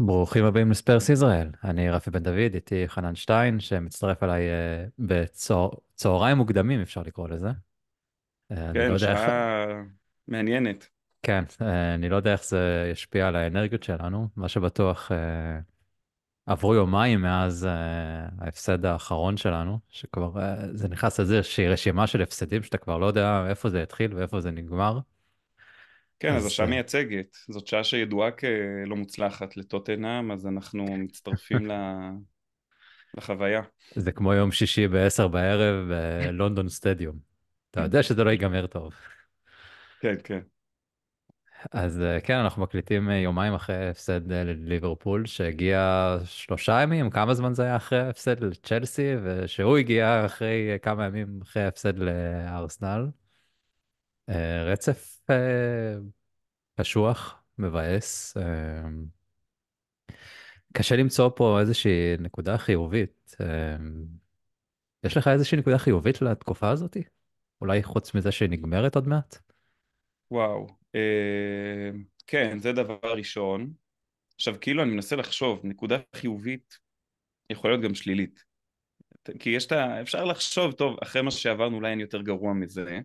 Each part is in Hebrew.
ברוכים הבאים לספרס ישראל, אני רפי בן דוד, איתי חנן שטיין, שמצטרף אליי אה, בצהריים בצה... מוקדמים, אפשר לקרוא לזה. אה, כן, לא שעה איך... מעניינת. כן, אה, אני לא יודע איך זה ישפיע על האנרגיות שלנו, מה שבטוח, עברו יומיים מאז ההפסד האחרון שלנו, שכבר, זה נכנס לזה שהיא רשימה של הפסדים, שאתה כבר לא יודע איפה זה התחיל ואיפה זה נגמר. כן, אז השעה אה, מייצגת. זאת שעה שידועה כלא מוצלחת לטוטנאם, אז אנחנו מצטרפים ל... לחוויה. זה כמו יום שישי ב-10 בערב בלונדון סטדיום. אתה יודע שזה לא ייגמר טוב. כן, כן. אז אה, כן, אנחנו מקליטים אה, יומיים אחרי הפסד לליברפול, שהגיע שלושה ימים, כמה זמן זה היה אחרי הפסד לצ'לסי, ושהוא הגיע אחרי כמה ימים אחרי הפסד לארסנל. רצף אה, קשוח, מבאס. אה, קשה למצוא פה איזושהי נקודה חיובית. אה, יש לך איזושהי נקודה חיובית לתקופה הזאת? אולי חוץ מזה שהיא נגמרת עוד מעט? וואו, אה, כן, זה דבר ראשון. עכשיו, כאילו, אני מנסה לחשוב, נקודה חיובית יכולה להיות גם שלילית. כי יש את ה... אפשר לחשוב, טוב, אחרי מה שעברנו אולי אין יותר גרוע מזה.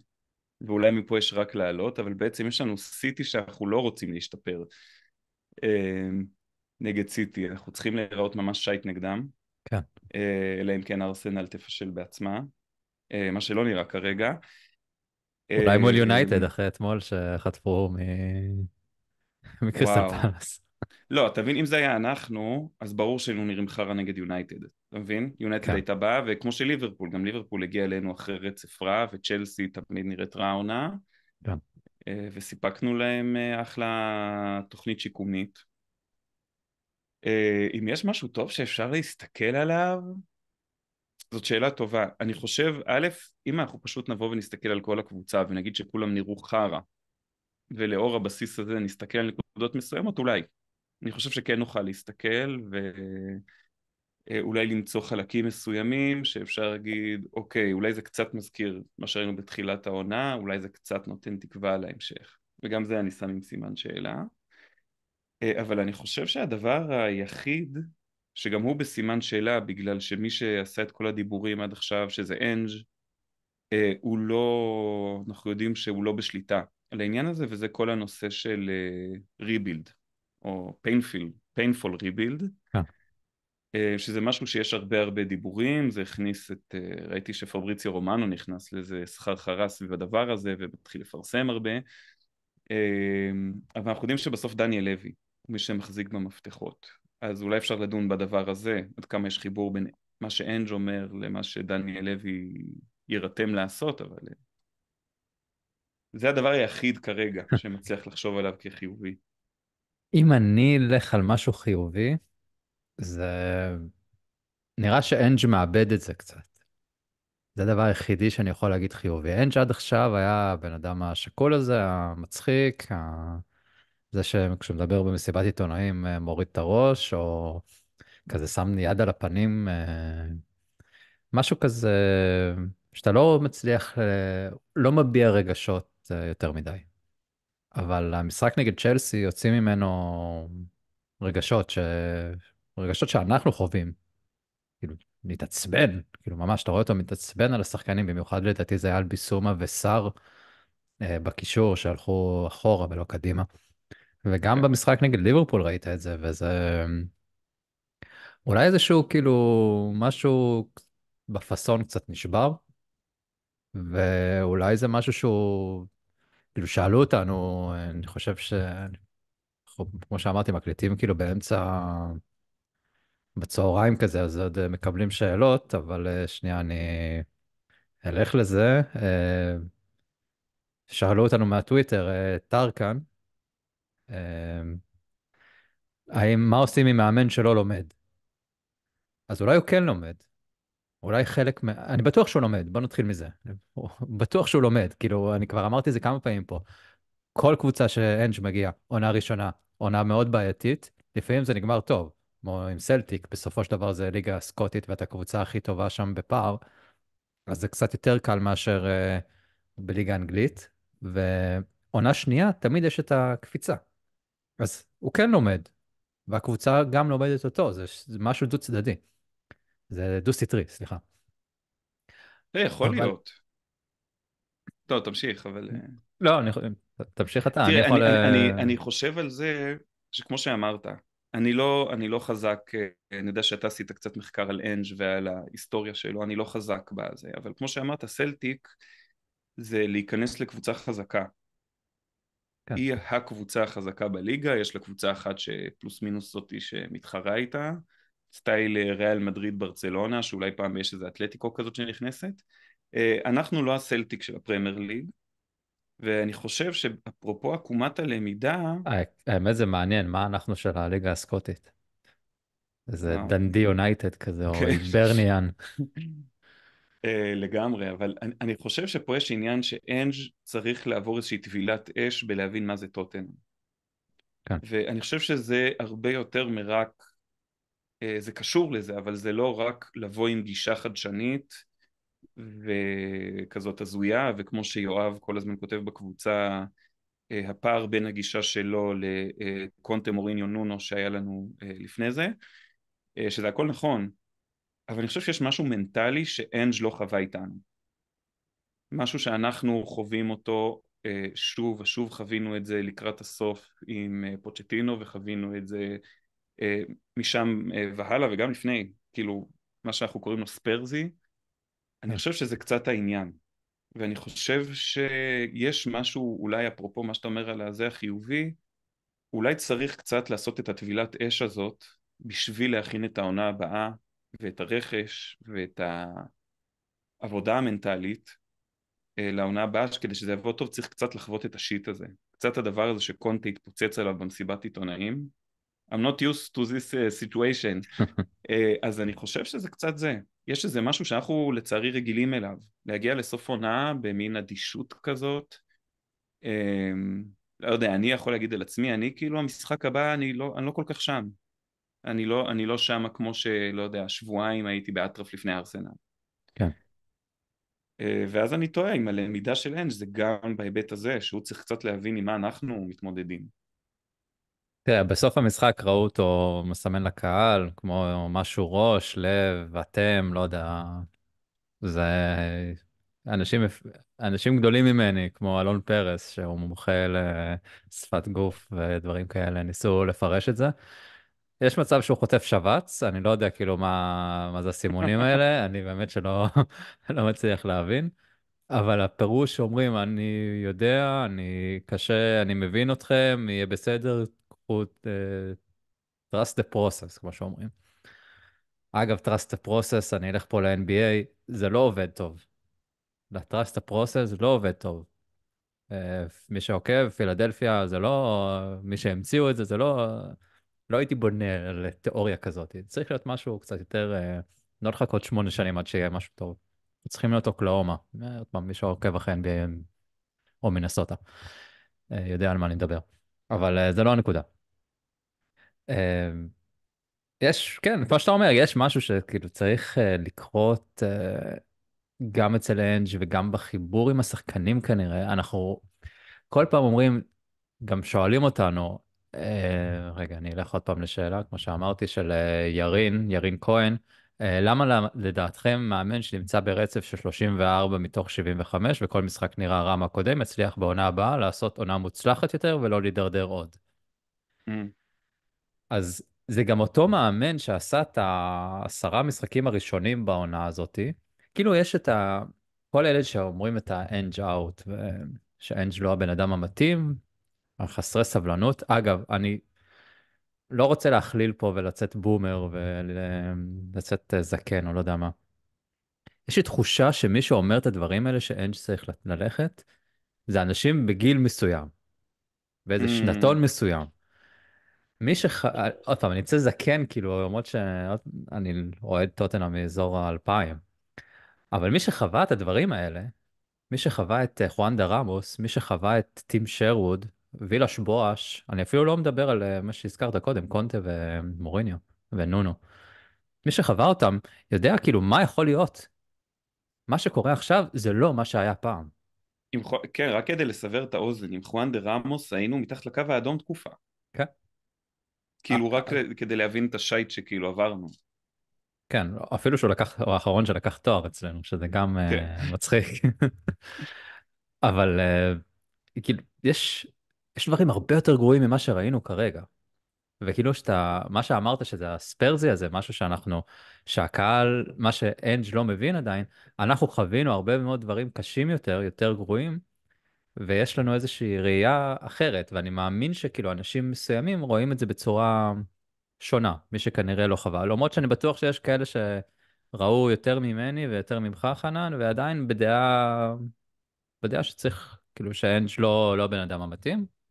ואולי מפה יש רק לעלות, אבל בעצם יש לנו סיטי שאנחנו לא רוצים להשתפר אמ, נגד סיטי, אנחנו צריכים להיראות ממש שייט נגדם, כן. אה, אלא אם כן ארסנל תפשל בעצמה, אה, מה שלא נראה כרגע. אולי מול אמ, יונייטד אחרי אתמול שחטפו מ... מקריסטל פלאס. לא, תבין, אם זה היה אנחנו, אז ברור שהיינו נראים חרא נגד יונייטד. אתה מבין? יונייטד כן. הייתה באה, וכמו שליברפול, גם ליברפול הגיע אלינו אחרי רצף רע, וצ'לסי תמיד נראית רע עונה. כן. אה, וסיפקנו להם אה, אחלה תוכנית שיקומית. אה, אם יש משהו טוב שאפשר להסתכל עליו, זאת שאלה טובה. אני חושב, א', אם אנחנו פשוט נבוא ונסתכל על כל הקבוצה ונגיד שכולם נראו חרא, ולאור הבסיס הזה נסתכל על נקודות מסוימות, אולי. אני חושב שכן נוכל להסתכל, ו... אה, אולי למצוא חלקים מסוימים שאפשר להגיד, אוקיי, אולי זה קצת מזכיר מה שראינו בתחילת העונה, אולי זה קצת נותן תקווה להמשך. וגם זה אני שם עם סימן שאלה. אה, אבל אני חושב שהדבר היחיד, שגם הוא בסימן שאלה, בגלל שמי שעשה את כל הדיבורים עד עכשיו, שזה אנג', אה, הוא לא, אנחנו יודעים שהוא לא בשליטה על העניין הזה, וזה כל הנושא של ריבילד, או painful, painful rebuild. Yeah. כן. אה, שזה משהו שיש הרבה הרבה דיבורים, זה הכניס את, אה, ראיתי שפבריציה רומנו נכנס לזה סחרחרה סביב הדבר הזה ומתחיל לפרסם הרבה, אה, אבל אנחנו יודעים שבסוף דניאל לוי הוא מי שמחזיק במפתחות, אז אולי אפשר לדון בדבר הזה, עד כמה יש חיבור בין מה שאנג' אומר למה שדניאל לוי יירתם לעשות, אבל זה הדבר היחיד כרגע שמצליח לחשוב עליו כחיובי. אם אני אלך על משהו חיובי, זה... נראה שאנג' מאבד את זה קצת. זה הדבר היחידי שאני יכול להגיד חיובי. אנג' עד עכשיו היה הבן אדם השקול הזה, המצחיק, ה... זה שכשהוא מדבר במסיבת עיתונאים אה, מוריד את הראש, או כזה שם יד על הפנים, אה, משהו כזה שאתה לא מצליח, אה, לא מביע רגשות יותר מדי. אבל המשחק נגד צ'לסי יוצאים ממנו רגשות ש... רגשות שאנחנו חווים, כאילו, להתעצבן, כאילו ממש, אתה רואה אותו מתעצבן על השחקנים, במיוחד לדעתי זה היה על ביסומה וסער אה, בקישור שהלכו אחורה ולא קדימה. וגם כן. במשחק נגד ליברפול ראית את זה, וזה... אולי איזשהו כאילו משהו בפאסון קצת נשבר, ואולי זה משהו שהוא, כאילו שאלו אותנו, אני חושב ש... כמו שאמרתי, מקליטים כאילו באמצע בצהריים כזה, אז עוד אה, מקבלים שאלות, אבל אה, שנייה, אני אלך לזה. אה, שאלו אותנו מהטוויטר, טרקן, האם, מה עושים עם מאמן שלא לומד? אז אולי הוא כן לומד. אולי חלק מה... אני בטוח שהוא לומד, בוא נתחיל מזה. בטוח שהוא לומד, כאילו, אני כבר אמרתי את זה כמה פעמים פה. כל קבוצה שאנג' מגיע, עונה ראשונה, עונה מאוד בעייתית, לפעמים זה נגמר טוב. כמו עם סלטיק, בסופו של דבר זה ליגה סקוטית ואתה הקבוצה הכי טובה שם בפער, אז זה קצת יותר קל מאשר uh, בליגה האנגלית, ועונה שנייה, תמיד יש את הקפיצה. אז הוא כן לומד, והקבוצה גם לומדת אותו, זה, משהו דו-צדדי. זה דו-סטרי, סליחה. זה יכול אבל... להיות. טוב, תמשיך, אבל... אה. לא, אני... תמשיך אתה, תראה, אני יכול... אני, ל... אני, אה, אני, אני חושב על זה, שכמו שאמרת, אני לא, אני לא חזק, אה, אני יודע שאתה עשית קצת מחקר על אנג' ועל ההיסטוריה שלו, אני לא חזק בזה, אבל כמו שאמרת, סלטיק זה להיכנס לקבוצה חזקה. כן. היא הקבוצה החזקה בליגה, יש לה קבוצה אחת שפלוס מינוס זאתי שמתחרה איתה, סטייל אה, ריאל מדריד ברצלונה, שאולי פעם יש איזה אתלטיקו כזאת שנכנסת. אה, אנחנו לא הסלטיק של הפרמייר ליג, ואני חושב שאפרופו עקומת הלמידה... אה, האמת זה מעניין, מה אנחנו של הליגה הסקוטית? איזה דנדי יונייטד כזה, או כן. ברניאן. אה, לגמרי, אבל אני, חושב שפה יש עניין שאנג' צריך לעבור איזושהי טבילת אש בלהבין מה זה טוטן. כן. ואני חושב שזה הרבה יותר מרק, אה, זה קשור לזה, אבל זה לא רק לבוא עם גישה חדשנית, וכזאת הזויה, וכמו שיואב כל הזמן כותב בקבוצה, אה, הפער בין הגישה שלו לקונטה אה, מוריניו נונו שהיה לנו אה, לפני זה, שזה הכל נכון, אבל אני חושב שיש משהו מנטלי שאנג' לא חווה איתנו. משהו שאנחנו חווים אותו שוב ושוב חווינו את זה לקראת הסוף עם פוצ'טינו וחווינו את זה משם והלאה וגם לפני, כאילו מה שאנחנו קוראים לו ספרזי, אני חושב שזה קצת העניין. ואני חושב שיש משהו, אולי אפרופו מה שאתה אומר על הזה החיובי, אולי צריך קצת לעשות את הטבילת אש הזאת בשביל להכין את העונה הבאה ואת הרכש ואת העבודה המנטלית אה, לעונה הבאה, כדי שזה יבוא טוב צריך קצת לחוות את השיט הזה. קצת הדבר הזה שקונטה התפוצץ עליו במסיבת עיתונאים, I'm not used to this uh, situation. uh, אז אני חושב שזה קצת זה. יש איזה משהו שאנחנו לצערי רגילים אליו, להגיע לסוף עונה במין אדישות כזאת. אמ, לא יודע, אני יכול להגיד על עצמי, אני כאילו המשחק הבא, אני לא, אני לא כל כך שם. אני לא, אני לא שם כמו שלא יודע, שבועיים הייתי באטרף לפני ארסנל. כן. אה, ואז אני טועה אם הלמידה של אנג' זה גם בהיבט הזה, שהוא צריך קצת להבין עם מה אנחנו מתמודדים. תראה, בסוף המשחק ראו אותו מסמן לקהל, כמו משהו ראש, לב, אתם, לא יודע. זה אנשים, אנשים גדולים ממני, כמו אלון פרס, שהוא מומחה לשפת גוף ודברים כאלה, ניסו לפרש את זה. יש מצב שהוא חוטף שבץ, אני לא יודע כאילו מה, מה זה הסימונים האלה, אני באמת שלא לא מצליח להבין. אבל הפירוש שאומרים, אני יודע, אני קשה, אני מבין אתכם, יהיה בסדר, put, uh, אה, trust the process, כמו שאומרים. אגב, trust the process, אני אלך פה ל-NBA, זה לא עובד טוב. ל-trust the process לא עובד טוב. אה, מי שעוקב, פילדלפיה, זה לא... מי שהמציאו את זה, זה לא... לא הייתי בונה לתיאוריה כזאת. צריך להיות משהו קצת יותר... אה, לא לחכות שמונה שנים עד שיהיה משהו טוב. צריכים להיות אוקלאומה. עוד פעם, מי שעוקב אחרי NBA או מנסוטה, יודע על מה אני מדבר. אבל אה, זה לא הנקודה. אה, יש, כן, כמו שאתה אומר, יש משהו שכאילו צריך אה, לקרות גם אצל אנג' וגם בחיבור עם השחקנים כנראה. אנחנו כל פעם אומרים, גם שואלים אותנו, רגע, אני אלך עוד פעם לשאלה, כמו שאמרתי, של ירין, ירין כהן, אה, למה לדעתכם מאמן שנמצא ברצף של 34 מתוך 75 וכל משחק נראה רע מהקודם, יצליח בעונה הבאה לעשות עונה מוצלחת יותר ולא להידרדר עוד? Mm. אז זה גם אותו מאמן שעשה את העשרה משחקים הראשונים בעונה הזאתי. כאילו יש את ה... כל אלה שאומרים את האנג' אאוט, ו... שאנג' לא הבן אדם המתאים, החסרי סבלנות. אגב, אני לא רוצה להכליל פה ולצאת בומר ולצאת אה, זקן או לא יודע מה. יש לי תחושה שמי שאומר את הדברים האלה שאין שצריך ללכת, זה אנשים בגיל מסוים, באיזה mm. שנתון מסוים. מי שח... אה, עוד פעם, אני אצא זקן, כאילו, למרות שאני אוהד טוטנה מאזור האלפיים, אבל מי שחווה את הדברים האלה, מי שחווה את אה, חואנדה רמוס, מי שחווה את טים שרווד, וילש בואש, אני אפילו לא מדבר על אה, מה שהזכרת קודם, קונטה ומוריניו ונונו. מי שחווה אותם יודע כאילו מה יכול להיות. מה שקורה עכשיו זה לא מה שהיה פעם. עם, כן, רק כדי לסבר את האוזן, עם חואן דה רמוס היינו מתחת לקו האדום תקופה. כן. כאילו אה, רק אה. כדי להבין את השייט שכאילו עברנו. כן, אפילו שהוא לקח, הוא האחרון שלקח תואר אצלנו, שזה גם כן. uh, מצחיק. אבל uh, כאילו, יש יש דברים הרבה יותר גרועים ממה שראינו כרגע. וכאילו שאתה, מה שאמרת שזה הספרזי הזה, משהו שאנחנו, שהקהל, מה שאנג' לא מבין עדיין, אנחנו חווינו הרבה מאוד דברים קשים יותר, יותר גרועים, ויש לנו איזושהי ראייה אחרת, ואני מאמין שכאילו אנשים מסוימים רואים את זה בצורה שונה, מי שכנראה לא חווה, למרות שאני בטוח שיש כאלה שראו יותר ממני ויותר ממך, חנן, ועדיין בדעה, בדעה שצריך, כאילו שאנג' לא, לא הבן אדם המתאים.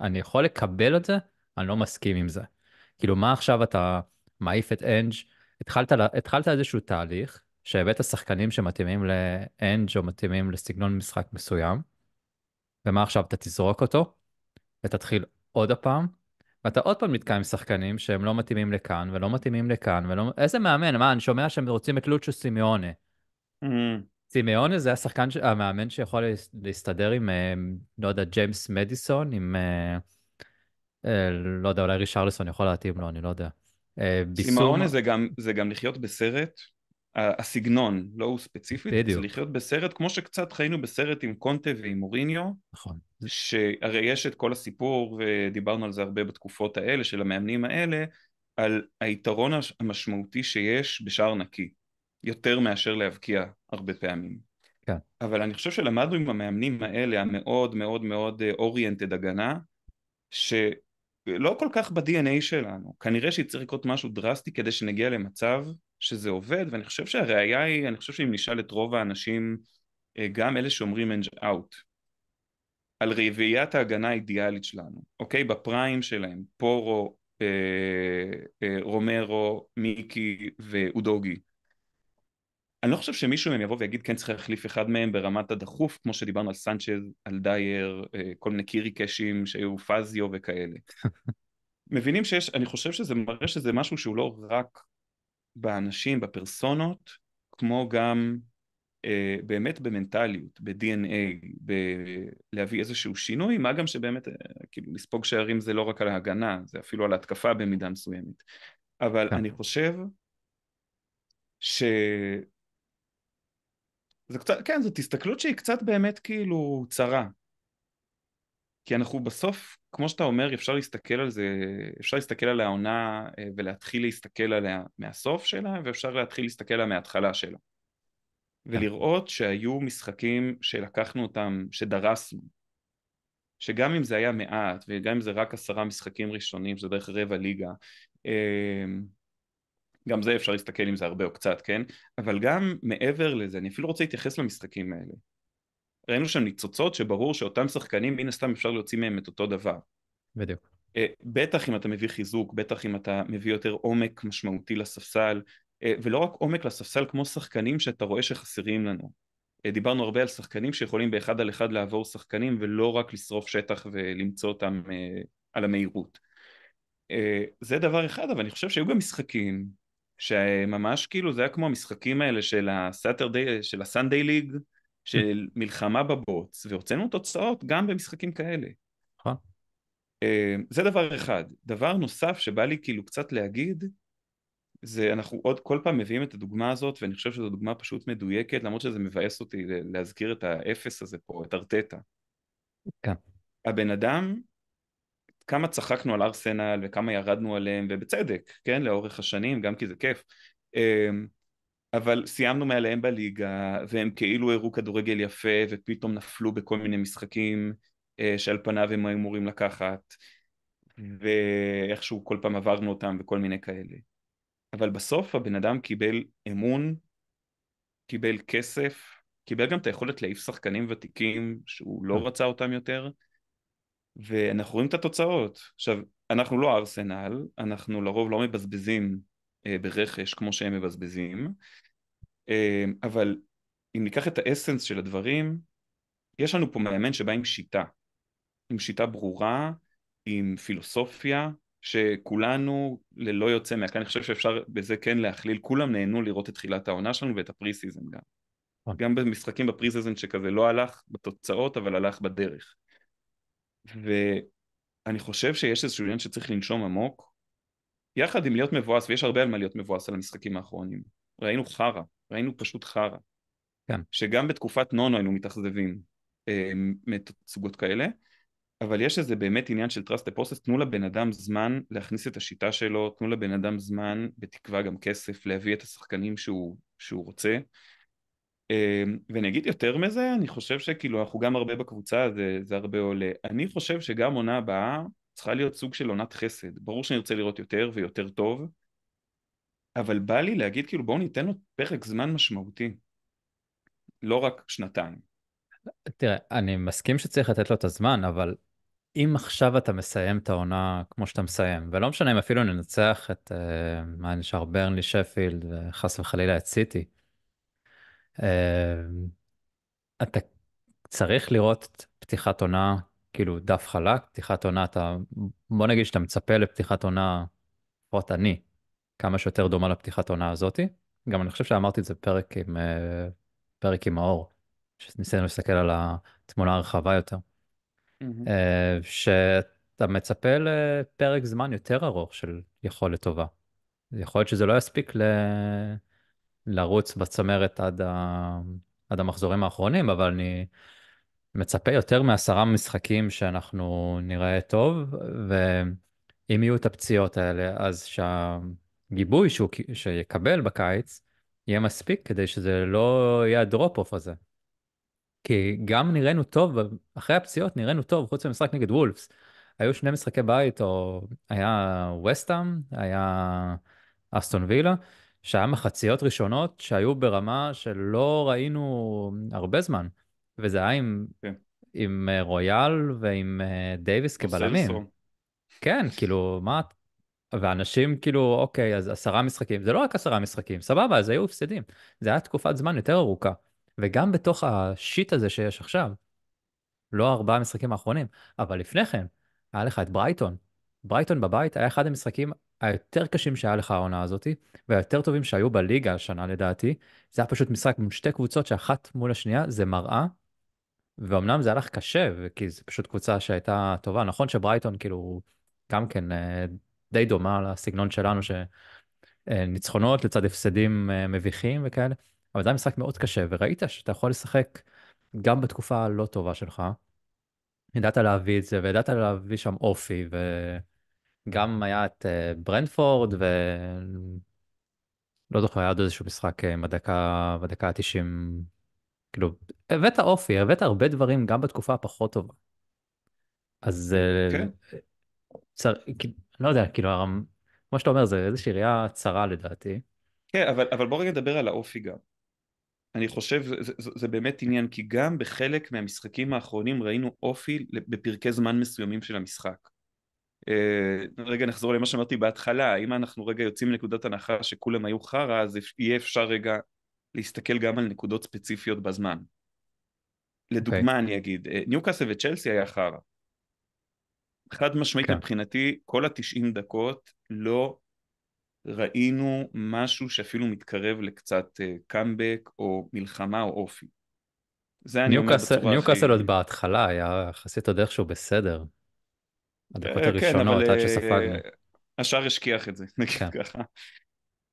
אני יכול לקבל את זה, אני לא מסכים עם זה. כאילו, מה עכשיו אתה מעיף את אנג'? התחלת, התחלת איזשהו תהליך, שהבאת שחקנים שמתאימים לאנג' או מתאימים לסגנון משחק מסוים, ומה עכשיו אתה תזרוק אותו, ותתחיל עוד הפעם, ואתה עוד פעם נתקע עם שחקנים שהם לא מתאימים לכאן, ולא מתאימים לכאן, ולא... איזה מאמן, מה, אני שומע שהם רוצים את לוצ'ו סימיוני. Mm-hmm. סימיון זה השחקן, המאמן שיכול להסתדר עם, אה, לא יודע, ג'יימס מדיסון, עם, אה, אה, לא יודע, אולי רישרלסון יכול להתאים לו, אני לא יודע. סימיון זה גם, זה גם לחיות בסרט, הסגנון, לא הוא ספציפית, בדיוק. זה לחיות בסרט, כמו שקצת חיינו בסרט עם קונטה ועם מוריניו, נכון. שהרי יש את כל הסיפור, ודיברנו על זה הרבה בתקופות האלה, של המאמנים האלה, על היתרון המשמעותי שיש בשער נקי. יותר מאשר להבקיע הרבה פעמים. כן. אבל אני חושב שלמדנו עם המאמנים האלה, המאוד מאוד מאוד אוריינטד אה, הגנה, שלא כל כך ב-DNA שלנו. כנראה שצריך לקרות משהו דרסטי כדי שנגיע למצב שזה עובד, ואני חושב שהראיה היא, אני חושב שאם נשאל את רוב האנשים, אה, גם אלה שאומרים אנג' אאוט, על רביעיית ההגנה האידיאלית שלנו, אוקיי? בפריים שלהם, פורו, אה, אה, רומרו, מיקי ואודוגי. אני לא חושב שמישהו מהם יבוא ויגיד כן צריך להחליף אחד מהם ברמת הדחוף, כמו שדיברנו על סנצ'ז, על דייר, אה, כל מיני קירי קאשים שהיו פאזיו וכאלה. מבינים שיש, אני חושב שזה מראה שזה משהו שהוא לא רק באנשים, בפרסונות, כמו גם אה, באמת במנטליות, ב-DNA, בלהביא איזשהו שינוי, מה גם שבאמת, אה, כאילו, לספוג שערים זה לא רק על ההגנה, זה אפילו על ההתקפה במידה מסוימת. אבל כן. אני חושב ש... זה קצת, כן, זאת הסתכלות שהיא קצת באמת כאילו צרה. כי אנחנו בסוף, כמו שאתה אומר, אפשר להסתכל על זה, אפשר להסתכל על העונה אה, ולהתחיל להסתכל עליה מהסוף שלה, ואפשר להתחיל להסתכל עליה מההתחלה שלה. כן. ולראות שהיו משחקים שלקחנו אותם, שדרסנו. שגם אם זה היה מעט, וגם אם זה רק עשרה משחקים ראשונים, שזה דרך רבע ליגה, אה, גם זה אפשר להסתכל אם זה הרבה או קצת, כן? אבל גם מעבר לזה, אני אפילו רוצה להתייחס למשחקים האלה. ראינו שם ניצוצות שברור שאותם שחקנים, מן הסתם אפשר להוציא מהם את אותו דבר. בדיוק. אה, בטח אם אתה מביא חיזוק, בטח אם אתה מביא יותר עומק משמעותי לספסל, אה, ולא רק עומק לספסל כמו שחקנים שאתה רואה שחסרים לנו. אה, דיברנו הרבה על שחקנים שיכולים באחד על אחד לעבור שחקנים ולא רק לשרוף שטח ולמצוא אותם על המהירות. זה דבר אחד, אבל אני חושב שהיו גם משחקים שממש כאילו זה היה כמו המשחקים האלה של הסאטרדיי, של הסאנדיי ליג, mm. של מלחמה בבוץ, והוצאנו תוצאות גם במשחקים כאלה. נכון. אה, זה דבר אחד. דבר נוסף שבא לי כאילו קצת להגיד, זה אנחנו עוד כל פעם מביאים את הדוגמה הזאת, ואני חושב שזו דוגמה פשוט מדויקת, למרות שזה מבאס אותי להזכיר את האפס הזה פה, את ארטטה. כן. הבן אדם כמה צחקנו על ארסנל וכמה ירדנו עליהם, ובצדק, כן, לאורך השנים, גם כי זה כיף. אמ, אבל סיימנו מעליהם בליגה, והם כאילו הראו כדורגל יפה, ופתאום נפלו בכל מיני משחקים אה, שעל פניו הם אמורים לקחת, ואיכשהו כל פעם עברנו אותם וכל מיני כאלה. אבל בסוף הבן אדם קיבל אמון, קיבל כסף, קיבל גם את היכולת להעיף שחקנים ותיקים שהוא לא כן. רצה אותם יותר, ואנחנו רואים את התוצאות. עכשיו, אנחנו לא ארסנל, אנחנו לרוב לא מבזבזים אה, ברכש כמו שהם מבזבזים, אה, אבל אם ניקח את האסנס של הדברים, יש לנו פה מאמן שבא עם שיטה, עם שיטה ברורה, עם פילוסופיה, שכולנו ללא יוצא מה... אני חושב שאפשר בזה כן להכליל, כולם נהנו לראות את תחילת העונה שלנו ואת הפרי סיזן גם. כן. גם במשחקים בפרי סיזן שכזה לא הלך בתוצאות אבל הלך בדרך. ואני חושב שיש איזשהו עניין שצריך לנשום עמוק, יחד עם להיות מבואס, ויש הרבה על מה להיות מבואס על המשחקים האחרונים. ראינו חרא, ראינו פשוט חרא. כן. שגם בתקופת נונו היינו מתאכזבים אה, מתצוגות כאלה, אבל יש איזה באמת עניין של trust the process, תנו לבן אדם זמן להכניס את השיטה שלו, תנו לבן אדם זמן, בתקווה גם כסף, להביא את השחקנים שהוא, שהוא רוצה. אמ, ואני אגיד יותר מזה, אני חושב שכאילו אנחנו גם הרבה בקבוצה, זה, זה הרבה עולה. אני חושב שגם עונה הבאה צריכה להיות סוג של עונת חסד. ברור שאני רוצה לראות יותר ויותר טוב, אבל בא לי להגיד כאילו בואו ניתן לו פרק זמן משמעותי. לא רק שנתיים. תראה, אני מסכים שצריך לתת לו את הזמן, אבל אם עכשיו אתה מסיים את העונה כמו שאתה מסיים, ולא משנה אם אפילו ננצח את אה, מה נשאר ברנלי, שפילד וחס וחלילה את סיטי, Uh, אתה צריך לראות פתיחת עונה, כאילו דף חלק, פתיחת עונה, אתה, בוא נגיד שאתה מצפה לפתיחת עונה, לפחות אני, כמה שיותר דומה לפתיחת עונה הזאתי. גם אני חושב שאמרתי את זה בפרק עם, פרק עם האור, אה, שניסינו להסתכל על התמונה הרחבה יותר. Mm-hmm. Uh, שאתה מצפה לפרק זמן יותר ארוך של יכולת טובה. יכול להיות שזה לא יספיק ל... לרוץ בצמרת עד, ה... עד המחזורים האחרונים, אבל אני מצפה יותר מעשרה משחקים שאנחנו נראה טוב, ואם יהיו את הפציעות האלה, אז שהגיבוי שהוא... שיקבל בקיץ יהיה מספיק כדי שזה לא יהיה הדרופ-אוף הזה. כי גם נראינו טוב, אחרי הפציעות נראינו טוב, חוץ ממשחק נגד וולפס. היו שני משחקי בית, או היה וסטאם, היה אסטון וילה, שהיה מחציות ראשונות שהיו ברמה שלא ראינו הרבה זמן, וזה היה עם, כן. עם אה, רויאל ועם אה, דייוויס כבלמים. כן, כאילו, מה... ואנשים כאילו, אוקיי, אז עשרה משחקים, זה לא רק עשרה משחקים, סבבה, אז היו הפסדים. זה היה תקופת זמן יותר ארוכה. וגם בתוך השיט הזה שיש עכשיו, לא ארבעה המשחקים האחרונים, אבל לפני כן, היה לך את ברייטון. ברייטון בבית היה אחד המשחקים היותר קשים שהיה לך העונה הזאת, והיותר טובים שהיו בליגה השנה לדעתי, זה היה פשוט משחק עם שתי קבוצות שאחת מול השנייה זה מראה, ואומנם זה הלך קשה, כי זו פשוט קבוצה שהייתה טובה. נכון שברייטון כאילו גם כן אה, די דומה לסגנון שלנו, שניצחונות אה, לצד הפסדים אה, מביכים וכאלה, אבל זה היה משחק מאוד קשה, וראית שאתה יכול לשחק גם בתקופה הלא טובה שלך. ידעת להביא את זה, וידעת להביא שם אופי, ו... גם היה את אה, ברנפורד, ו... לא זוכר, היה עוד איזשהו משחק אה, בדקה, בדקה ה-90. כאילו, הבאת אופי, הבאת הרבה דברים גם בתקופה הפחות טובה. אז... כן. צר... לא יודע, כאילו, כמו שאתה אומר, זה איזושהי ראייה צרה לדעתי. כן, אבל, אבל בוא רגע נדבר על האופי גם. אני חושב, זה, זה, זה באמת עניין, כי גם בחלק מהמשחקים האחרונים ראינו אופי בפרקי זמן מסוימים של המשחק. אה, רגע נחזור למה שאמרתי בהתחלה, אם אנחנו רגע יוצאים מנקודת הנחה שכולם היו חרא, אז יהיה אפשר רגע להסתכל גם על נקודות ספציפיות בזמן. לדוגמה okay. אוקיי. אני אגיד, אה, ניוקאסל וצ'לסי היה חרא. חד משמעית okay. כן. מבחינתי, כל התשעים דקות לא ראינו משהו שאפילו מתקרב לקצת קאמבק אה, או מלחמה או אופי. זה אני אומר בצורה הכי... ניוקאסל עוד בהתחלה היה יחסית עוד איכשהו בסדר. הדקות אה, כן, הראשונות עד אה, שספגנו. השאר השכיח את זה, כן. נגיד ככה.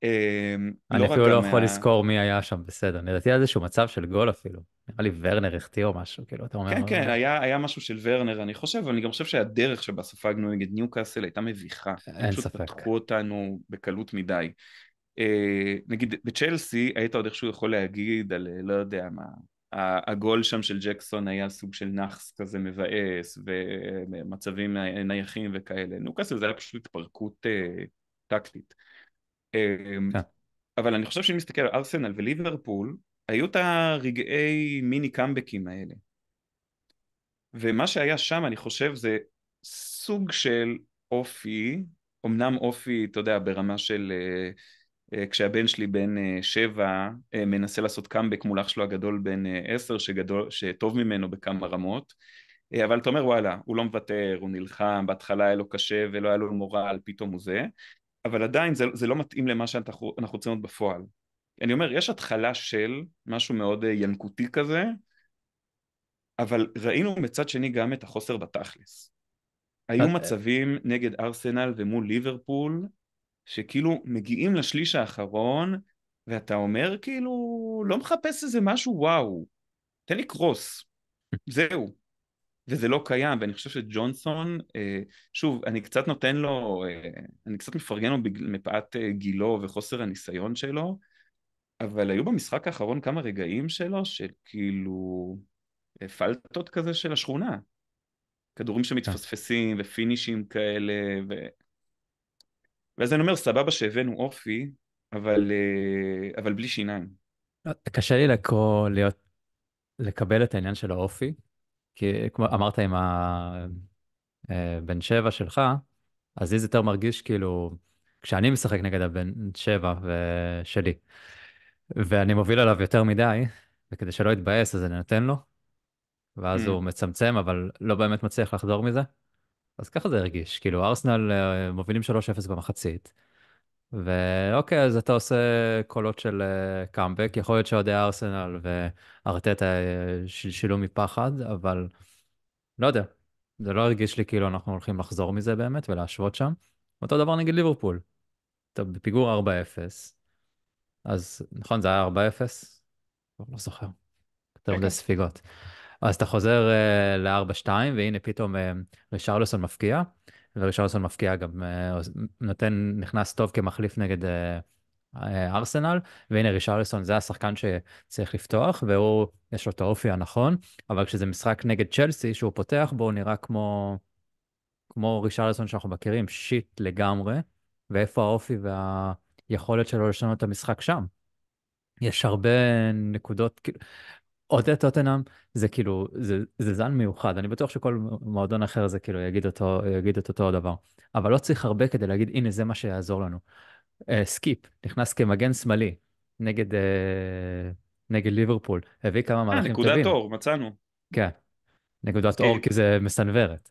אמ, לא אני אפילו לא יכול לזכור מי היה שם, בסדר. נדעתי על איזשהו מצב של גול אפילו. נראה לי ורנר החטיא או משהו, כאילו, אתה אומר... כן, אה, כן, היה משהו של ורנר, אני חושב, אבל אני גם חושב שהדרך שבה ספגנו נגד ניוקאסל הייתה מביכה. אין ספק. פשוט פתחו אותנו בקלות מדי. נגיד, בצ'לסי היית עוד איכשהו יכול להגיד על, לא יודע מה, הגול שם של ג'קסון היה סוג של נאחס כזה מבאס ומצבים נייחים וכאלה. נוקאסל זה היה פשוט התפרקות אה, טקטית. אה, אבל אני חושב שאם נסתכל על ארסנל וליברפול, היו את הרגעי מיני קאמבקים האלה. ומה שהיה שם, אני חושב, זה סוג של אופי, אמנם אופי, אתה יודע, ברמה של... אה, אה, כשהבן שלי בן אה, שבע אה, מנסה לעשות קאמבק מול אח שלו הגדול בן עשר שגדול, שטוב ממנו בכמה רמות אבל אתה אומר וואלה הוא לא מוותר הוא נלחם בהתחלה היה לו קשה ולא היה לו מורל פתאום הוא זה אבל עדיין זה, זה לא מתאים למה שאנחנו רוצים להיות בפועל אני אומר יש התחלה של משהו מאוד ינקותי כזה אבל ראינו מצד שני גם את החוסר בתכלס היו מצבים נגד ארסנל ומול ליברפול שכאילו מגיעים לשליש האחרון, ואתה אומר כאילו, לא מחפש איזה משהו וואו, תן לי קרוס, זהו. וזה לא קיים, ואני חושב שג'ונסון, אה, שוב, אני קצת נותן לו, אה, אני קצת מפרגן לו מפאת אה, גילו וחוסר הניסיון שלו, אבל היו במשחק האחרון כמה רגעים שלו, שכאילו, פלטות כזה של השכונה. כדורים כן. שמתפספסים ופינישים כאלה, ו... ואז אני אומר, סבבה שהבאנו אופי, אבל, אה, אבל בלי שיניים. קשה לי לקרוא, להיות, לקבל את העניין של האופי, כי כמו אמרת עם הבן אה, שבע שלך, אז לי זה יותר מרגיש כאילו, כשאני משחק נגד הבן שבע שלי, ואני מוביל עליו יותר מדי, וכדי שלא יתבאס אז אני נותן לו, ואז mm. הוא מצמצם, אבל לא באמת מצליח לחזור מזה. אז ככה זה הרגיש, כאילו ארסנל אה, מובילים 3-0 במחצית, ואוקיי, אז אתה עושה קולות של קאמבק, אה, יכול להיות שאוהדי ארסנל וארטטה אה, שלשלו מפחד, אבל לא יודע, זה לא הרגיש לי כאילו אנחנו הולכים לחזור מזה באמת ולהשוות שם. אותו דבר נגד ליברפול, אתה בפיגור 4-0, אז נכון זה היה 4-0? לא זוכר, יותר מדי ספיגות. אז אתה חוזר uh, אה, ל-4-2, והנה פתאום uh, אה, רישרלוסון מפקיע, ורישרלוסון מפקיע גם, uh, נותן, נכנס טוב כמחליף נגד uh, uh, ארסנל, והנה רישרלוסון זה השחקן שצריך לפתוח, והוא, יש לו את האופי הנכון, אבל כשזה משחק נגד צ'לסי, שהוא פותח בו, הוא נראה כמו, כמו רישרלוסון שאנחנו מכירים, שיט לגמרי, ואיפה האופי והיכולת שלו לשנות את המשחק שם. יש הרבה נקודות, אוהדי טוטנאם, זה כאילו, זה, זה זן מיוחד, אני בטוח שכל מועדון אחר זה כאילו יגיד, אותו, יגיד את אותו הדבר. אבל לא צריך הרבה כדי להגיד, הנה, זה מה שיעזור לנו. אה, סקיפ, נכנס כמגן שמאלי נגד, uh, נגד ליברפול, הביא כמה אה, מהלכים טובים. נקודת אור, מצאנו. כן, נקודת אוקיי. אור כי זה מסנוורת.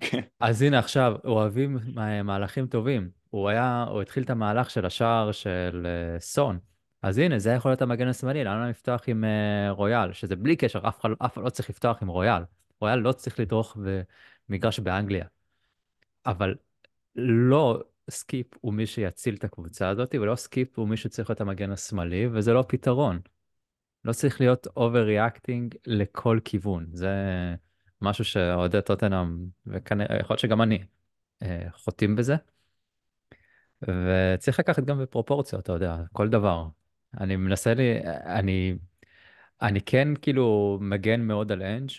כן. אז הנה עכשיו, אוהבים אה, מהלכים טובים. הוא היה, הוא התחיל את המהלך של השער של סון. אז הנה, זה יכול להיות המגן השמאלי, למה לא לפתוח עם uh, רויאל? שזה בלי קשר, אף אחד לא צריך לפתוח עם רויאל. רויאל לא צריך לדרוך במגרש באנגליה. אבל לא סקיפ הוא מי שיציל את הקבוצה הזאת, ולא סקיפ הוא מי שצריך להיות המגן השמאלי, וזה לא פתרון. לא צריך להיות אובר-ריאקטינג לכל כיוון. זה משהו שאוהדי טוטנאם, וכנראה, יכול להיות שגם אני, אה, חוטאים בזה. וצריך לקחת גם בפרופורציות, אתה יודע, כל דבר. אני מנסה לי, אני... אני כן כאילו מגן מאוד על אנג',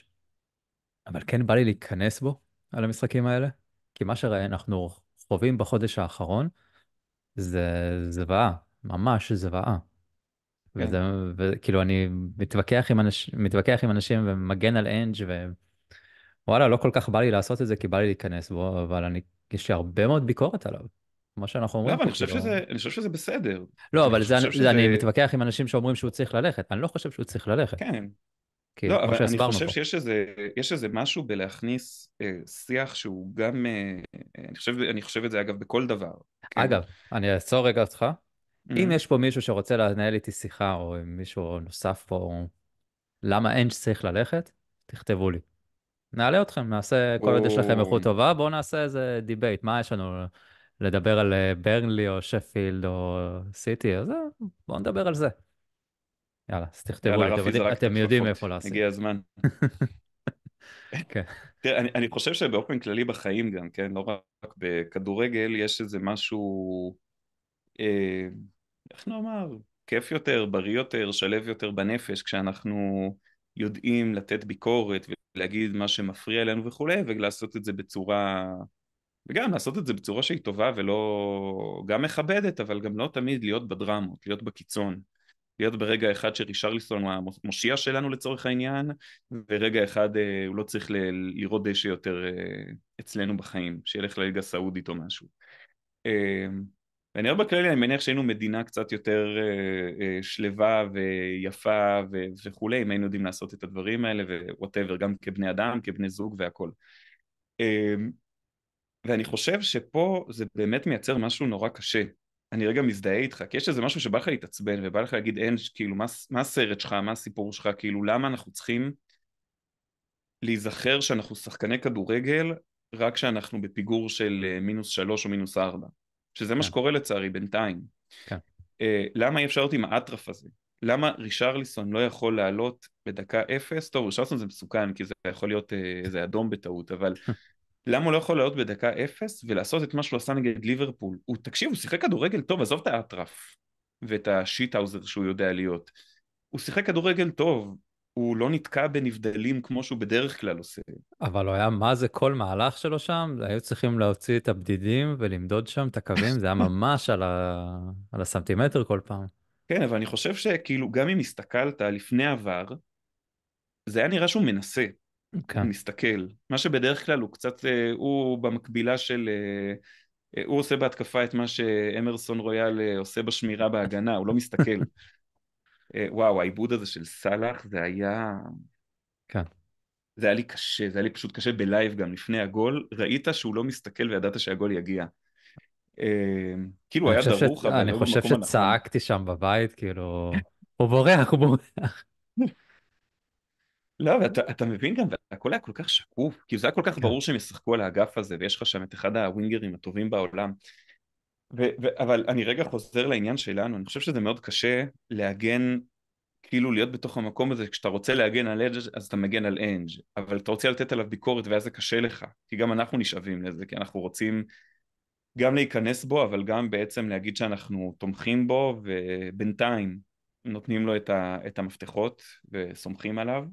אבל כן בא לי להיכנס בו על המשחקים האלה, כי מה שאנחנו חווים בחודש האחרון זה זוועה, ממש זוועה. כן. וזה, וכאילו אני מתווכח עם, אנש, מתווכח עם אנשים ומגן על אנג' ווואלה, לא כל כך בא לי לעשות את זה כי בא לי להיכנס בו, אבל אני, יש לי הרבה מאוד ביקורת עליו. מה שאנחנו אומרים. לא, אבל אני חושב, לא- שזה, אני חושב שזה בסדר. לא, אבל אני זה, אני, שזה... אני מתווכח עם אנשים שאומרים שהוא צריך ללכת. אני לא חושב שהוא צריך ללכת. כן. כי כאילו, לא, אבל אני חושב פה. שיש איזה, יש איזה משהו בלהכניס אה, שיח שהוא גם... אה, אה, אני, חושב, אני חושב את זה, אגב, בכל דבר. כן? אגב, אני אעצור רגע אותך. Mm-hmm. אם יש פה מישהו שרוצה לנהל איתי שיחה, או עם מישהו נוסף פה, או... למה אין שצריך ללכת, תכתבו לי. נעלה אתכם, נעשה, כל עוד יש לכם איכות טובה, בואו נעשה איזה דיבייט, מה יש לנו לדבר על אה, ברנלי או שפילד או סיטי, אז אה, בואו נדבר על זה. יאללה, אז תכתבו, יאללה, אתם יודעים איפה לעשות. הגיע הזמן. כן. תראה, אני, אני חושב שבאופן כללי בחיים גם, כן, לא רק בכדורגל, יש איזה משהו, אה, איך נאמר, כיף יותר, בריא יותר, שלב יותר בנפש, כשאנחנו יודעים לתת ביקורת ולהגיד מה שמפריע לנו וכולי, ולעשות את זה בצורה וגם לעשות את זה בצורה שהיא טובה ולא... גם מכבדת, אבל גם לא תמיד להיות בדרמות, להיות בקיצון. להיות ברגע אחד שרישרליסון הוא המושיע שלנו לצורך העניין, ורגע אחד אה, הוא לא צריך ל- לראות דשא יותר אה, אצלנו בחיים, שילך לליגה סעודית או משהו. אה, ואני רואה בכללי, אני מניח שהיינו מדינה קצת יותר אה, אה, שלווה ויפה ו- וכולי, אם היינו יודעים לעשות את הדברים האלה וווטאבר, גם כבני אדם, כבני זוג והכול. אה, ואני חושב שפה זה באמת מייצר משהו נורא קשה. אני רגע מזדהה איתך, כי יש איזה משהו שבא לך להתעצבן ובא לך להגיד אין, כאילו מה, מה הסרט שלך, מה הסיפור שלך, כאילו למה אנחנו צריכים להיזכר שאנחנו שחקני כדורגל רק כשאנחנו בפיגור של אה, מינוס שלוש או מינוס ארבע, שזה כן. מה שקורה לצערי בינתיים. כן. אה, למה אי אפשר להיות עם האטרף הזה? למה רישרליסון לא יכול לעלות בדקה אפס? טוב, רישרליסון זה מסוכן, כי זה יכול להיות אה, איזה אדום בטעות, אבל למה הוא לא יכול להיות בדקה אפס ולעשות את מה שהוא עשה נגד ליברפול? הוא, תקשיב, הוא שיחק כדורגל טוב, עזוב את האטרף ואת השיטהאוזר שהוא יודע להיות. הוא שיחק כדורגל טוב, הוא לא נתקע בנבדלים כמו שהוא בדרך כלל עושה. אבל הוא היה, מה זה כל מהלך שלו שם? היו צריכים להוציא את הבדידים ולמדוד שם את הקווים, זה היה ממש על, ה... על הסמטימטר כל פעם. כן, אבל אני חושב שכאילו, גם אם הסתכלת לפני עבר, זה היה נראה שהוא מנסה. okay. אוקיי. הוא מסתכל. מה שבדרך כלל הוא קצת, אה, הוא במקבילה של, אה, אה, הוא עושה בהתקפה את מה שאמרסון רויאל עושה בשמירה בהגנה, הוא לא מסתכל. וואו, העיבוד הזה של סאלח זה היה... כן. זה היה לי קשה, זה היה לי פשוט קשה בלייב גם לפני הגול, ראית שהוא לא מסתכל וידעת שהגול יגיע. אמ, כאילו היה דרוך, אבל... אני לא חושב שצעקתי שם בבית, כאילו... הוא בורח, הוא בורח. לא, ואתה אתה מבין גם, והכל היה כל כך שקוף, כי כאילו, זה היה כל כך כן. ברור שהם ישחקו על האגף הזה, ויש לך שם את אחד הווינגרים הטובים בעולם. ו- ו- אבל אני רגע חוזר לעניין שלנו, אני חושב שזה מאוד קשה להגן, כאילו להיות בתוך המקום הזה, כשאתה רוצה להגן על אנג' אז אתה מגן על אנג', אבל אתה רוצה לתת עליו ביקורת ואז זה קשה לך, כי גם אנחנו נשאבים לזה, כי אנחנו רוצים גם להיכנס בו, אבל גם בעצם להגיד שאנחנו תומכים בו, ובינתיים נותנים לו את, ה- את המפתחות וסומכים עליו.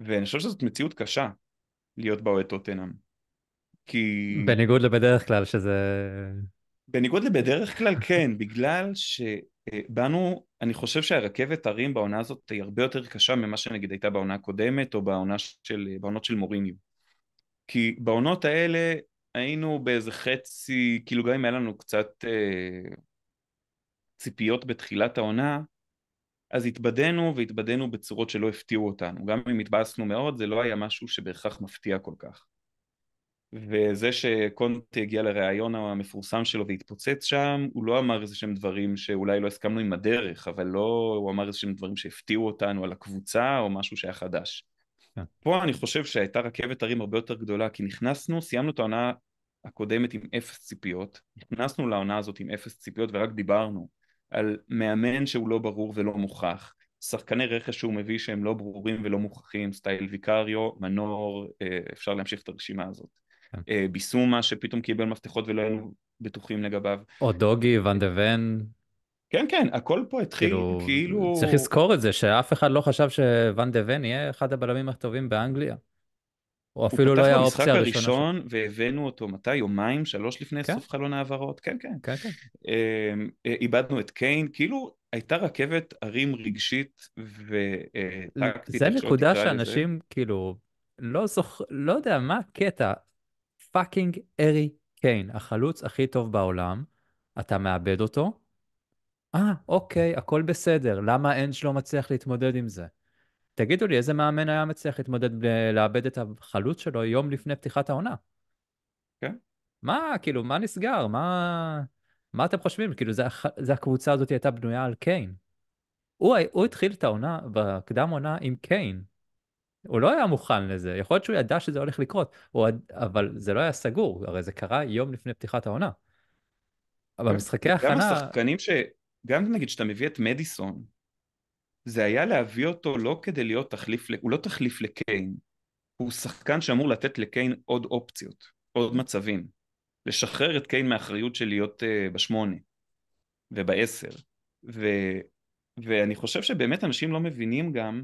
ואני חושב שזאת מציאות קשה להיות באוהד טוטנאם. כי... בניגוד לבדרך כלל שזה... בניגוד לבדרך כלל כן, בגלל שבאנו, אה, אני חושב שהרכבת הרים בעונה הזאת היא הרבה יותר קשה ממה שנגיד הייתה בעונה הקודמת או בעונה של, בעונות של מוריניו. כי בעונות האלה היינו באיזה חצי, כאילו גם אם היה לנו קצת אה, ציפיות בתחילת העונה, אז התבדינו והתבדינו בצורות שלא הפתיעו אותנו, גם אם התבאסנו מאוד זה לא היה משהו שבהכרח מפתיע כל כך. וזה שקונט הגיע לראיון המפורסם שלו והתפוצץ שם, הוא לא אמר איזה שהם דברים שאולי לא הסכמנו עם הדרך, אבל לא, הוא אמר איזה שהם דברים שהפתיעו אותנו על הקבוצה או משהו שהיה חדש. Yeah. כן. פה אני חושב שהייתה רכבת הרים הרבה יותר גדולה, כי נכנסנו, סיימנו את העונה הקודמת עם אפס ציפיות, נכנסנו לעונה הזאת עם אפס ציפיות ורק דיברנו. על מאמן שהוא לא ברור ולא מוכח, שחקני רכש שהוא מביא שהם לא ברורים ולא מוכחים, סטייל ויקריו, מנור, אה, אפשר להמשיך את הרשימה הזאת. כן. אה, ביסומה שפתאום קיבל מפתחות ולא היינו בטוחים לגביו. או דוגי, ואן דה ון. כן, כן, הכל פה התחיל כאילו... כאילו... צריך לזכור את זה, שאף אחד לא חשב שוואן דה ון יהיה אחד הבלמים הטובים באנגליה. או אפילו לא היה האופציה הראשונה. הוא פתח במשחק הראשון והבאנו אותו מתי? יומיים? שלוש לפני כן? סוף חלון העברות? כן, כן. כן, כן. אמ, אה, איבדנו את קיין, כאילו הייתה רכבת ערים רגשית וטקטית. זה נקודה שאנשים זה. כאילו לא זוכר, לא יודע מה הקטע. פאקינג ארי קיין, החלוץ הכי טוב בעולם, אתה מאבד אותו. אה, אוקיי, הכל בסדר, למה אנג' לא מצליח להתמודד עם זה? תגידו לי, איזה מאמן היה מצליח להתמודד לאבד את החלוץ שלו יום לפני פתיחת העונה? כן. מה, כאילו, מה נסגר? מה, מה אתם חושבים? כאילו, זה, זה הקבוצה הזאת הייתה בנויה על קיין. הוא, הוא התחיל את העונה, בקדם עונה, עם קיין. הוא לא היה מוכן לזה, יכול להיות שהוא ידע שזה הולך לקרות, הוא... אבל זה לא היה סגור, הרי זה קרה יום לפני פתיחת העונה. אבל כן. משחקי הכנה... גם השחקנים ש... גם נגיד שאתה מביא את מדיסון, זה היה להביא אותו לא כדי להיות תחליף, הוא לא תחליף לקיין, הוא שחקן שאמור לתת לקיין עוד אופציות, עוד מצבים. לשחרר את קיין מהאחריות של להיות uh, בשמונה ובעשר. ו, ואני חושב שבאמת אנשים לא מבינים גם,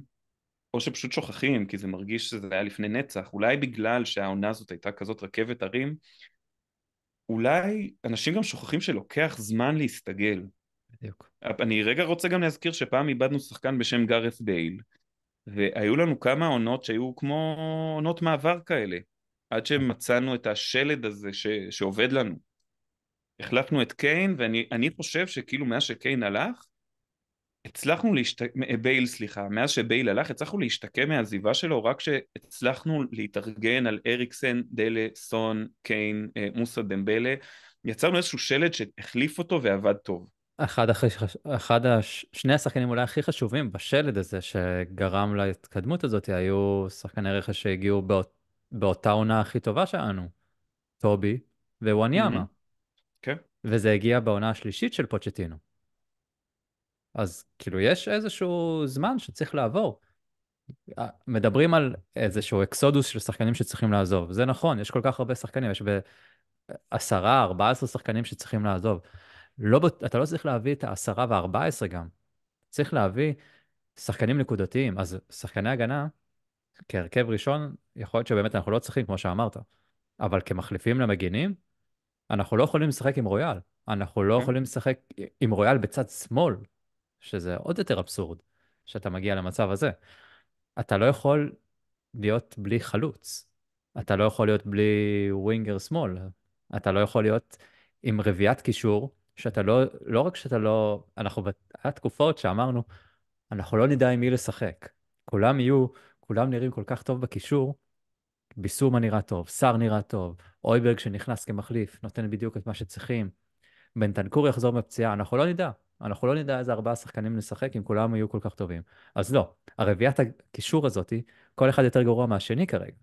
או שפשוט שוכחים, כי זה מרגיש שזה היה לפני נצח, אולי בגלל שהעונה הזאת הייתה כזאת רכבת הרים, אולי אנשים גם שוכחים שלוקח זמן להסתגל. בדיוק. אני רגע רוצה גם להזכיר שפעם איבדנו שחקן בשם גארף בייל, והיו לנו כמה עונות שהיו כמו עונות מעבר כאלה, עד שמצאנו את השלד הזה ש, שעובד לנו. החלפנו את קיין, ואני חושב שכאילו מאז שקיין הלך, הצלחנו להשתקם, בייל סליחה, מאז שבייל הלך הצלחנו להשתקם מהעזיבה שלו רק שהצלחנו להתארגן על אריקסן, דלה, סון, קיין, אה, מוסא דמבלה, יצרנו איזשהו שלד שהחליף אותו ועבד טוב. אחד אחרי, אחד הש... שני השחקנים אולי הכי חשובים בשלד הזה שגרם להתקדמות הזאת היו שחקני רכש שהגיעו באות... באותה עונה הכי טובה שלנו, טובי ווואניאמה. Mm-hmm. כן. Mm-hmm. Okay. וזה הגיע בעונה השלישית של פוצ'טינו. אז כאילו יש איזשהו זמן שצריך לעבור. מדברים על איזשהו אקסודוס של שחקנים שצריכים לעזוב. זה נכון, יש כל כך הרבה שחקנים, יש בעשרה, ארבעה עשרה שחקנים שצריכים לעזוב. לא, אתה לא צריך להביא את העשרה והארבע עשרה גם. צריך להביא שחקנים נקודתיים. אז שחקני הגנה, כהרכב ראשון, יכול להיות שבאמת אנחנו לא צריכים, כמו שאמרת. אבל כמחליפים למגינים, אנחנו לא יכולים לשחק עם רויאל. אנחנו לא כן. יכולים לשחק עם רויאל בצד שמאל, שזה עוד יותר אבסורד, שאתה מגיע למצב הזה. אתה לא יכול להיות בלי חלוץ. אתה לא יכול להיות בלי ווינגר שמאל. אתה לא יכול להיות עם רביית קישור שאתה לא, לא רק שאתה לא, אנחנו, בתקופות שאמרנו, אנחנו לא נדע עם מי לשחק. כולם יהיו, כולם נראים כל כך טוב בקישור, ביסומה נראה טוב, שר נראה טוב, אויברג שנכנס כמחליף, נותן בדיוק את מה שצריכים, בן תנקור יחזור מפציעה, אנחנו לא נדע. אנחנו לא נדע איזה ארבעה שחקנים נשחק אם כולם יהיו כל כך טובים. אז לא, הרביעיית הקישור הזאת, כל אחד יותר גרוע מהשני כרגע.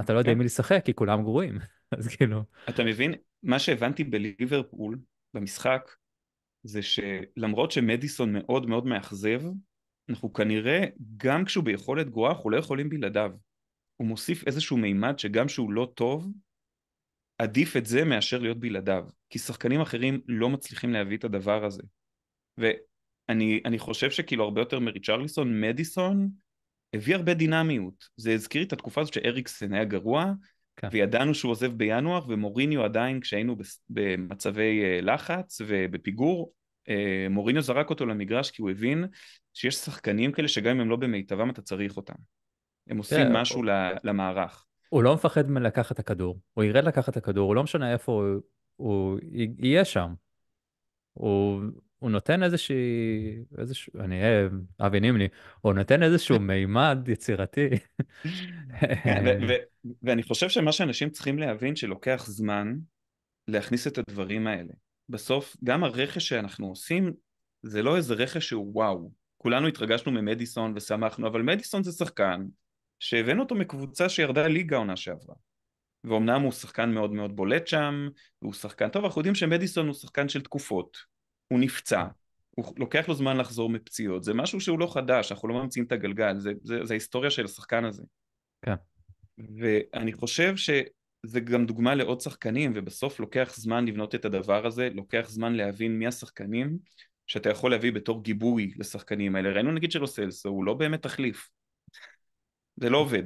אתה לא כן. יודע מי לשחק כי כולם גרועים. אז כאילו... אתה מבין? מה שהבנתי בליברפול, במשחק זה שלמרות שמדיסון מאוד מאוד מאכזב, אנחנו כנראה, גם כשהוא ביכולת גרועה, אנחנו לא יכולים בלעדיו. הוא מוסיף איזשהו מימד שגם שהוא לא טוב, עדיף את זה מאשר להיות בלעדיו. כי שחקנים אחרים לא מצליחים להביא את הדבר הזה. ואני חושב שכאילו הרבה יותר מריצ'רליסון, מדיסון הביא הרבה דינמיות. זה הזכיר את התקופה הזאת שאריקסן היה גרוע, כן. וידענו שהוא עוזב בינואר, ומוריניו עדיין, כשהיינו במצבי אה, לחץ ובפיגור, אה, מוריניו זרק אותו למגרש כי הוא הבין שיש שחקנים כאלה שגם אם הם לא במיטבם אתה צריך אותם. הם עושים כן, משהו הוא... אוקיי. למערך. הוא לא מפחד מלקחת את הכדור, הוא ירד לקחת את הכדור, הוא לא משנה איפה הוא, הוא יהיה שם. הוא, הוא נותן איזושהי, איזשהו, אני אה, אבי נימני, הוא נותן איזשהו מימד יצירתי. כן, ואני חושב שמה שאנשים צריכים להבין שלוקח זמן להכניס את הדברים האלה. בסוף, גם הרכש שאנחנו עושים, זה לא איזה רכש שהוא וואו. כולנו התרגשנו ממדיסון ושמחנו, אבל מדיסון זה שחקן שהבאנו אותו מקבוצה שירדה ליגה עונה שעברה. ואומנם הוא שחקן מאוד מאוד בולט שם, והוא שחקן טוב, אנחנו יודעים שמדיסון הוא שחקן של תקופות. הוא נפצע, הוא לוקח לו זמן לחזור מפציעות, זה משהו שהוא לא חדש, אנחנו לא ממציאים את הגלגל, זה, זה, זה ההיסטוריה של השחקן הזה. כן. ואני חושב שזה גם דוגמה לעוד שחקנים, ובסוף לוקח זמן לבנות את הדבר הזה, לוקח זמן להבין מי השחקנים שאתה יכול להביא בתור גיבוי לשחקנים האלה. ראינו נגיד שלו סלסו, הוא לא באמת תחליף. זה לא עובד.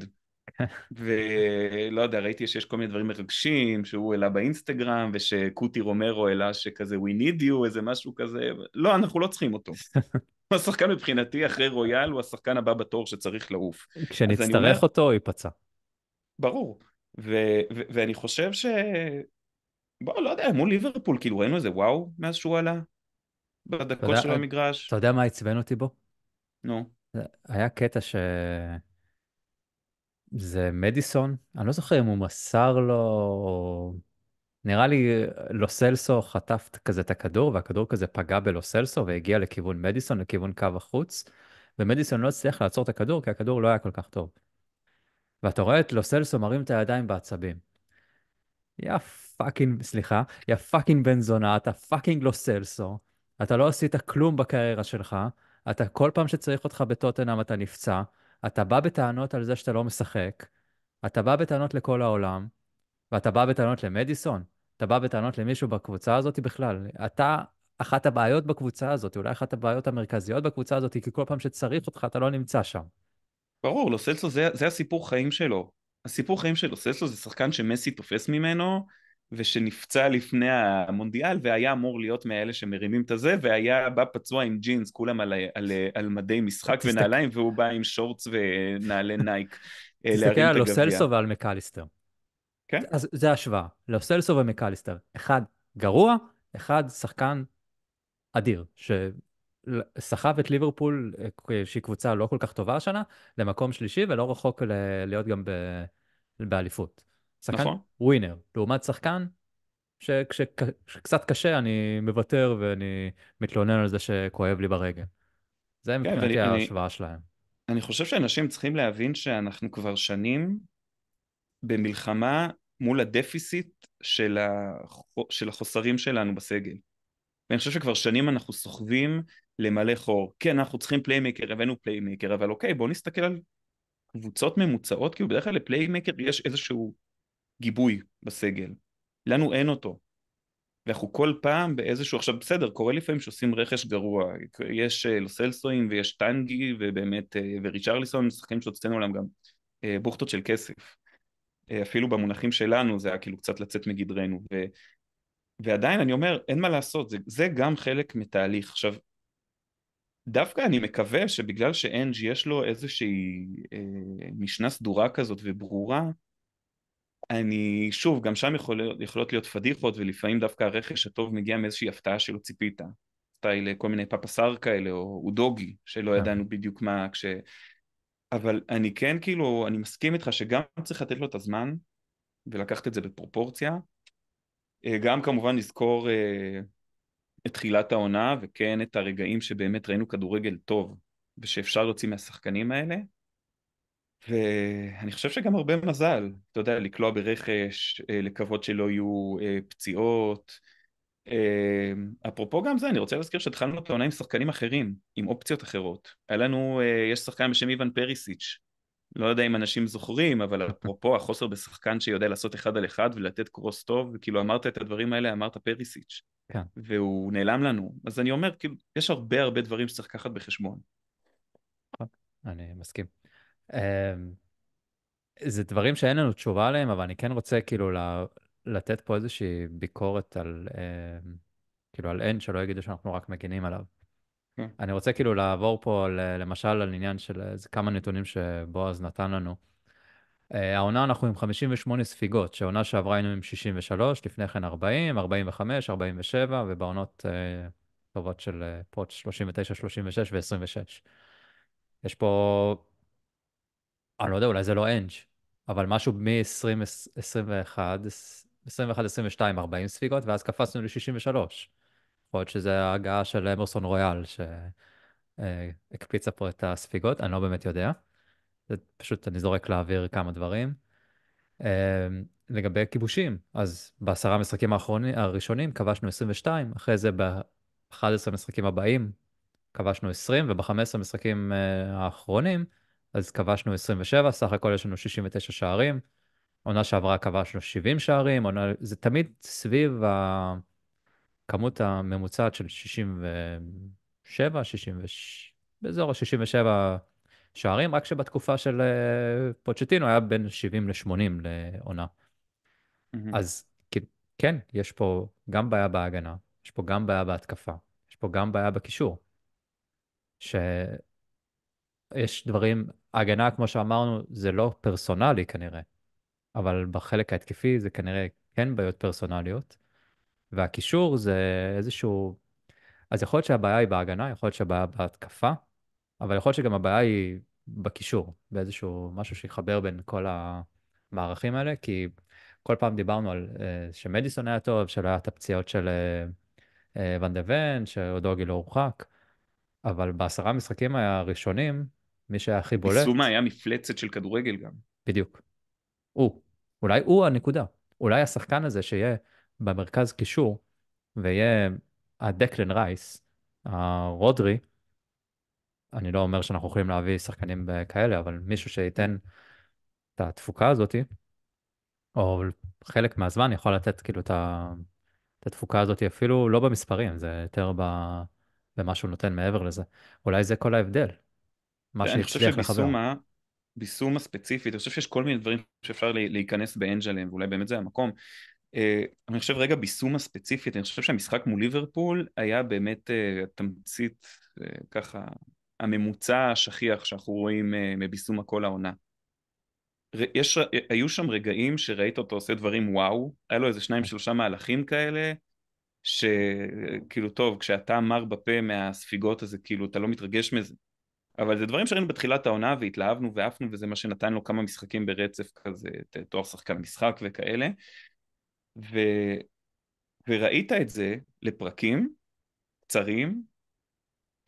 ולא יודע, ראיתי שיש כל מיני דברים מרגשים שהוא העלה באינסטגרם ושקוטי רומרו העלה שכזה we need you איזה משהו כזה, לא, אנחנו לא צריכים אותו. השחקן מבחינתי אחרי רויאל הוא השחקן הבא בתור שצריך לעוף. כשנצטרך אומר... אותו הוא ייפצע. ברור, ו- ו- ואני חושב ש... בוא, לא יודע, מול ליברפול, כאילו ראינו איזה וואו מאז שהוא עלה בדקות של המגרש. אתה יודע מה עצבן אותי בו? נו. היה קטע ש... זה מדיסון, אני לא זוכר אם הוא מסר לו, נראה לי לוסלסו חטף כזה את הכדור, והכדור כזה פגע בלוסלסו והגיע לכיוון מדיסון, לכיוון קו החוץ, ומדיסון לא הצליח לעצור את הכדור, כי הכדור לא היה כל כך טוב. ואתה רואה את לוסלסו מרים את הידיים בעצבים. יא פאקינג, סליחה, יא פאקינג בן זונה, אתה פאקינג לוסלסו, אתה לא עשית כלום בקריירה שלך, אתה כל פעם שצריך אותך בטוטנאם אתה נפצע, אתה בא בטענות על זה שאתה לא משחק, אתה בא בטענות לכל העולם, ואתה בא בטענות למדיסון, אתה בא בטענות למישהו בקבוצה הזאת בכלל. אתה אחת הבעיות בקבוצה הזאת, אולי אחת הבעיות המרכזיות בקבוצה הזאת, כי כל פעם שצריך אותך אתה לא נמצא שם. ברור, לוסלסו זה, זה הסיפור חיים שלו. הסיפור חיים של לוסלסו זה שחקן שמסי תופס ממנו, ושנפצע לפני המונדיאל והיה אמור להיות מאלה שמרימים את הזה והיה בא פצוע עם ג'ינס כולם על, על, על מדי משחק ונעליים והוא בא עם שורץ ונעלי נייק אה, להרים את הגביע. תסתכל על לוסלסו ועל מקליסטר. כן? אז זה השוואה, לוסלסו ומקליסטר. אחד גרוע, אחד שחקן אדיר, שסחב את ליברפול, אה, שהיא קבוצה לא כל כך טובה השנה, למקום שלישי ולא רחוק ל... להיות גם ב... באליפות. שחקן נכון. ווינר, לעומת שחקן שכשקצת קשה אני מוותר ואני מתלונן על זה שכואב לי ברגל. זה כן, מבחינתי ההשוואה שלהם. אני חושב שאנשים צריכים להבין שאנחנו כבר שנים במלחמה מול הדפיסיט של, הח... של החוסרים שלנו בסגל. ואני חושב שכבר שנים אנחנו סוחבים למלא חור. כן, אנחנו צריכים פליימקר, הבאנו פליימקר, אבל אוקיי, בואו נסתכל על קבוצות ממוצעות, כי בדרך כלל לפליימקר יש איזשהו גיבוי בסגל. לנו אין אותו. ואנחנו כל פעם באיזשהו, עכשיו בסדר, קורה לפעמים שעושים רכש גרוע, יש אה, לוסלסואים ויש טנגי ובאמת, אה, וריצ'רליסון, משחקים שהוצאנו עליהם גם אה, בוכטות של כסף. אפילו במונחים שלנו זה היה כאילו קצת לצאת מגדרנו. ו... ועדיין אני אומר, אין מה לעשות, זה, זה גם חלק מתהליך. עכשיו, דווקא אני מקווה שבגלל שאנג' יש לו איזושהי אה, משנה סדורה כזאת וברורה, אני, שוב, גם שם יכול, יכולות להיות פדיחות ולפעמים דווקא הרכש הטוב מגיע מאיזושהי הפתעה שלא ציפית. סטייל כל מיני פפסר כאלה או אודוגי שלא yeah. כן. ידענו בדיוק מה כש... אבל אני כן כאילו, אני מסכים איתך שגם צריך לתת לו את הזמן ולקחת את זה בפרופורציה. אה, גם כמובן לזכור אה, את תחילת העונה וכן את הרגעים שבאמת ראינו כדורגל טוב ושאפשר להוציא מהשחקנים האלה. ואני חושב שגם הרבה מזל, אתה יודע, לקלוע ברכש, אה, לקוות שלא יהיו אה, פציעות. אמ, אפרופו גם זה, אני רוצה להזכיר שהתחלנו את העונה עם שחקנים אחרים, עם אופציות אחרות. היה לנו, אה, יש שחקן בשם איוון פריסיץ', לא יודע אם אנשים זוכרים, אבל אפרופו החוסר בשחקן שיודע לעשות אחד על אחד ולתת קרוס טוב, כאילו אמרת את הדברים האלה, אמרת פריסיץ'. כן. והוא נעלם לנו. אז אני אומר, כאילו, יש הרבה הרבה דברים שצריך לקחת בחשבון. אני מסכים. אמ, זה דברים שאין לנו תשובה עליהם, אבל אני כן רוצה כאילו לתת פה איזושהי ביקורת על, אמ, כאילו על אין, שלא יגידו שאנחנו רק מגינים עליו. כן. אני רוצה כאילו לעבור פה למשל על עניין של איזה אה, כמה נתונים שבועז נתן לנו. אה, העונה אנחנו עם 58 ספיגות, שהעונה שעברה היינו עם 63, לפני כן 40, 45, 47, ובעונות אה, טובות של פרוץ' 39, 36 ו-26. יש פה אני אה, לא יודע, אולי זה לא אנג', אבל משהו מ-2021, 21-22, 40 ספיגות, ואז קפצנו ל-63. יכול להיות שזו ההגעה של אמרסון רויאל שהקפיצה אה, פה את הספיגות, אני לא באמת יודע. זה פשוט, אני זורק לאוויר כמה דברים. אה, לגבי כיבושים, אז בעשרה המשחקים האחרונים, הראשונים כבשנו 22, אחרי זה ב-11 המשחקים הבאים כבשנו 20, וב-15 המשחקים האחרונים אז כבשנו 27, סך הכל יש לנו 69 שערים. עונה שעברה כבשנו 70 שערים, עונה... זה תמיד סביב הכמות הממוצעת של 67, 67, באזור ה-67 שערים, רק שבתקופה של אה, פוצ'טינו היה בין 70 ל-80 לעונה. אז כן, יש פה גם בעיה בהגנה, יש פה גם בעיה בהתקפה, יש פה גם בעיה בקישור. ש... יש דברים, הגנה, כמו שאמרנו, זה לא פרסונלי כנראה, אבל בחלק ההתקפי זה כנראה כן בעיות פרסונליות, והקישור זה איזשהו... אז יכול להיות שהבעיה היא בהגנה, יכול להיות שהבעיה בהתקפה, אבל יכול להיות שגם הבעיה היא בקישור, באיזשהו משהו שיחבר בין כל המערכים האלה, כי כל פעם דיברנו על uh, שמדיסון היה טוב, שלא היה את הפציעות של uh, uh, ון דה ון, שאודוגי לא הורחק, אבל בעשרה המשחקים הראשונים, מי שהיה הכי בולט. בסומה היה מפלצת של כדורגל גם. בדיוק. הוא. אולי הוא הנקודה. אולי השחקן הזה שיהיה במרכז קישור, ויהיה הדקלן רייס, הרודרי, אני לא אומר שאנחנו יכולים להביא שחקנים כאלה, אבל מישהו שייתן את התפוקה הזאת, או חלק מהזמן יכול לתת כאילו את, את התפוקה הזאת, אפילו לא במספרים, זה יותר במה שהוא נותן מעבר לזה. אולי זה כל ההבדל. מה שהצליח לחבר. שביסומה ספציפית, אני חושב שיש כל מיני דברים שאפשר להיכנס באנג' עליהם, ואולי באמת זה המקום. אה, אני חושב רגע ביסומה ספציפית, אני חושב שהמשחק מול ליברפול היה באמת אה, תמצית אה, ככה הממוצע השכיח שאנחנו רואים מביסומה כל העונה. יש, היו שם רגעים שראית אותו עושה דברים וואו, היה לו איזה שניים שלושה מהלכים כאלה, שכאילו טוב, כשאתה מר בפה מהספיגות הזה, כאילו אתה לא מתרגש מזה. אבל זה דברים שראינו בתחילת העונה והתלהבנו ועפנו וזה מה שנתן לו כמה משחקים ברצף כזה, תואר שחקן משחק וכאלה. ו... וראית את זה לפרקים קצרים,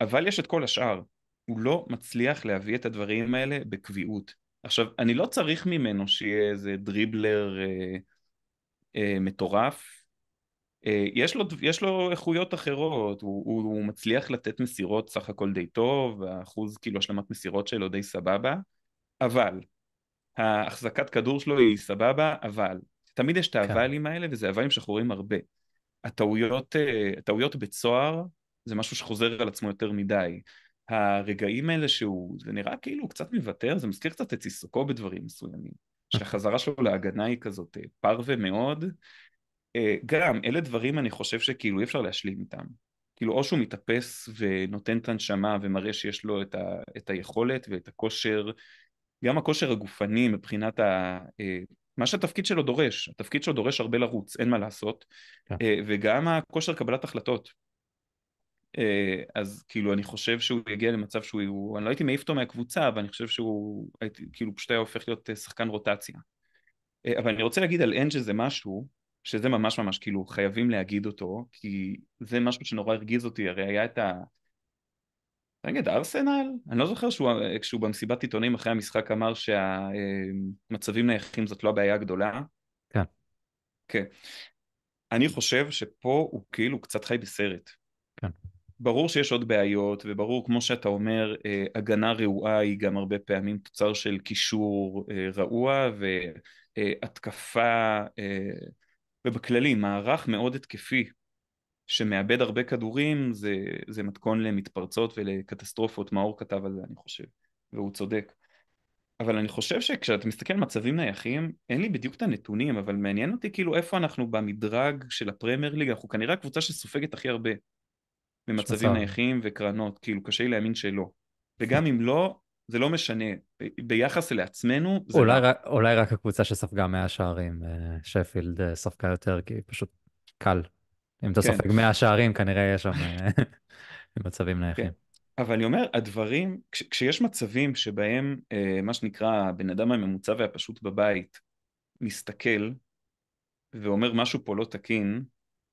אבל יש את כל השאר. הוא לא מצליח להביא את הדברים האלה בקביעות. עכשיו, אני לא צריך ממנו שיהיה איזה דריבלר אה, אה, מטורף, אה, יש לו, יש לו איכויות אחרות, הוא, הוא, הוא מצליח לתת מסירות סך הכל די טוב, האחוז כאילו השלמת מסירות שלו די סבבה, אבל ההחזקת כדור שלו היא סבבה, אבל תמיד יש את כן. האבלים כן. האלה וזה אבלים שחורים הרבה. הטעויות, אה, הטעויות בצוהר זה משהו שחוזר על עצמו יותר מדי. הרגעים האלה שהוא, זה נראה כאילו הוא קצת מוותר, זה מזכיר קצת את עיסוקו בדברים מסוימים. שהחזרה שלו להגנה היא כזאת אה, פרווה מאוד, גם, אלה דברים אני חושב שכאילו אי אפשר להשלים איתם. כאילו או שהוא מתאפס ונותן את הנשמה ומראה שיש לו את, ה, את היכולת ואת הכושר, גם הכושר הגופני מבחינת ה... אה, מה שהתפקיד שלו דורש, התפקיד שלו דורש הרבה לרוץ, אין מה לעשות, yeah. כן. אה, וגם הכושר קבלת החלטות. אה, אז כאילו אני חושב שהוא יגיע למצב שהוא, אני לא הייתי מעיף אותו מהקבוצה, אבל אני חושב שהוא הייתי, כאילו פשוט היה הופך להיות שחקן רוטציה. אבל אני רוצה להגיד על אנג' איזה משהו, שזה ממש ממש כאילו חייבים להגיד אותו, כי זה משהו שנורא הרגיז אותי, הרי היה את ה... נגד ארסנל? אני לא זוכר שהוא, כשהוא במסיבת עיתונים אחרי המשחק אמר שהמצבים נייחים זאת לא הבעיה הגדולה. כן. כן. אני חושב שפה הוא כאילו קצת חי בסרט. כן. ברור שיש עוד בעיות, וברור, כמו שאתה אומר, אה, הגנה רעועה היא גם הרבה פעמים תוצר של קישור אה, רעוע, והתקפה... אה, ובכללי, מערך מאוד התקפי שמאבד הרבה כדורים, זה, זה מתכון למתפרצות ולקטסטרופות, מאור כתב על זה, אני חושב, והוא צודק. אבל אני חושב שכשאתה מסתכל על מצבים נייחים, אין לי בדיוק את הנתונים, אבל מעניין אותי כאילו איפה אנחנו במדרג של הפרמייר ליג, אנחנו כנראה הקבוצה שסופגת הכי הרבה במצבים נייחים וקרנות, כאילו קשה לי להאמין שלא. וגם אם לא, זה לא משנה. ביחס לעצמנו, אולי, לא... אולי רק הקבוצה שספגה 100 שערים, אה, שפילד אה, ספגה יותר, כי פשוט קל. אם אתה כן. סופג 100 שערים, כנראה יש שם אה, מצבים כן. נייחים. כן. אבל אני אומר, הדברים, כש, כשיש מצבים שבהם, אה, מה שנקרא, הבן אדם הממוצע והפשוט בבית מסתכל ואומר משהו פה לא תקין,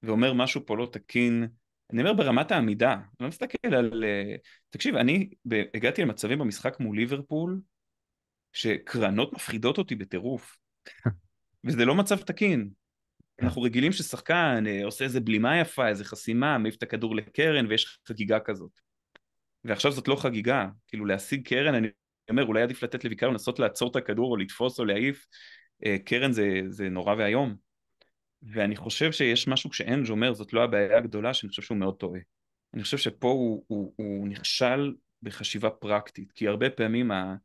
ואומר משהו פה לא תקין אני אומר ברמת העמידה, אני לא מסתכל על... אה, תקשיב, אני הגעתי למצבים במשחק מול ליברפול, שקרנות מפחידות אותי בטירוף, וזה לא מצב תקין. כן. אנחנו רגילים ששחקן אה, עושה איזה בלימה יפה, איזה חסימה, מעיף את הכדור לקרן ויש חגיגה כזאת. ועכשיו זאת לא חגיגה, כאילו להשיג קרן, אני אומר, אולי עדיף לתת לביקר לנסות לעצור את הכדור או לתפוס או להעיף, אה, קרן זה, זה נורא ואיום. ואני חושב שיש משהו שאנג' אומר זאת לא הבעיה הגדולה, שאני חושב שהוא מאוד טועה. אני חושב שפה הוא, הוא, הוא נכשל בחשיבה פרקטית, כי הרבה פעמים, ה...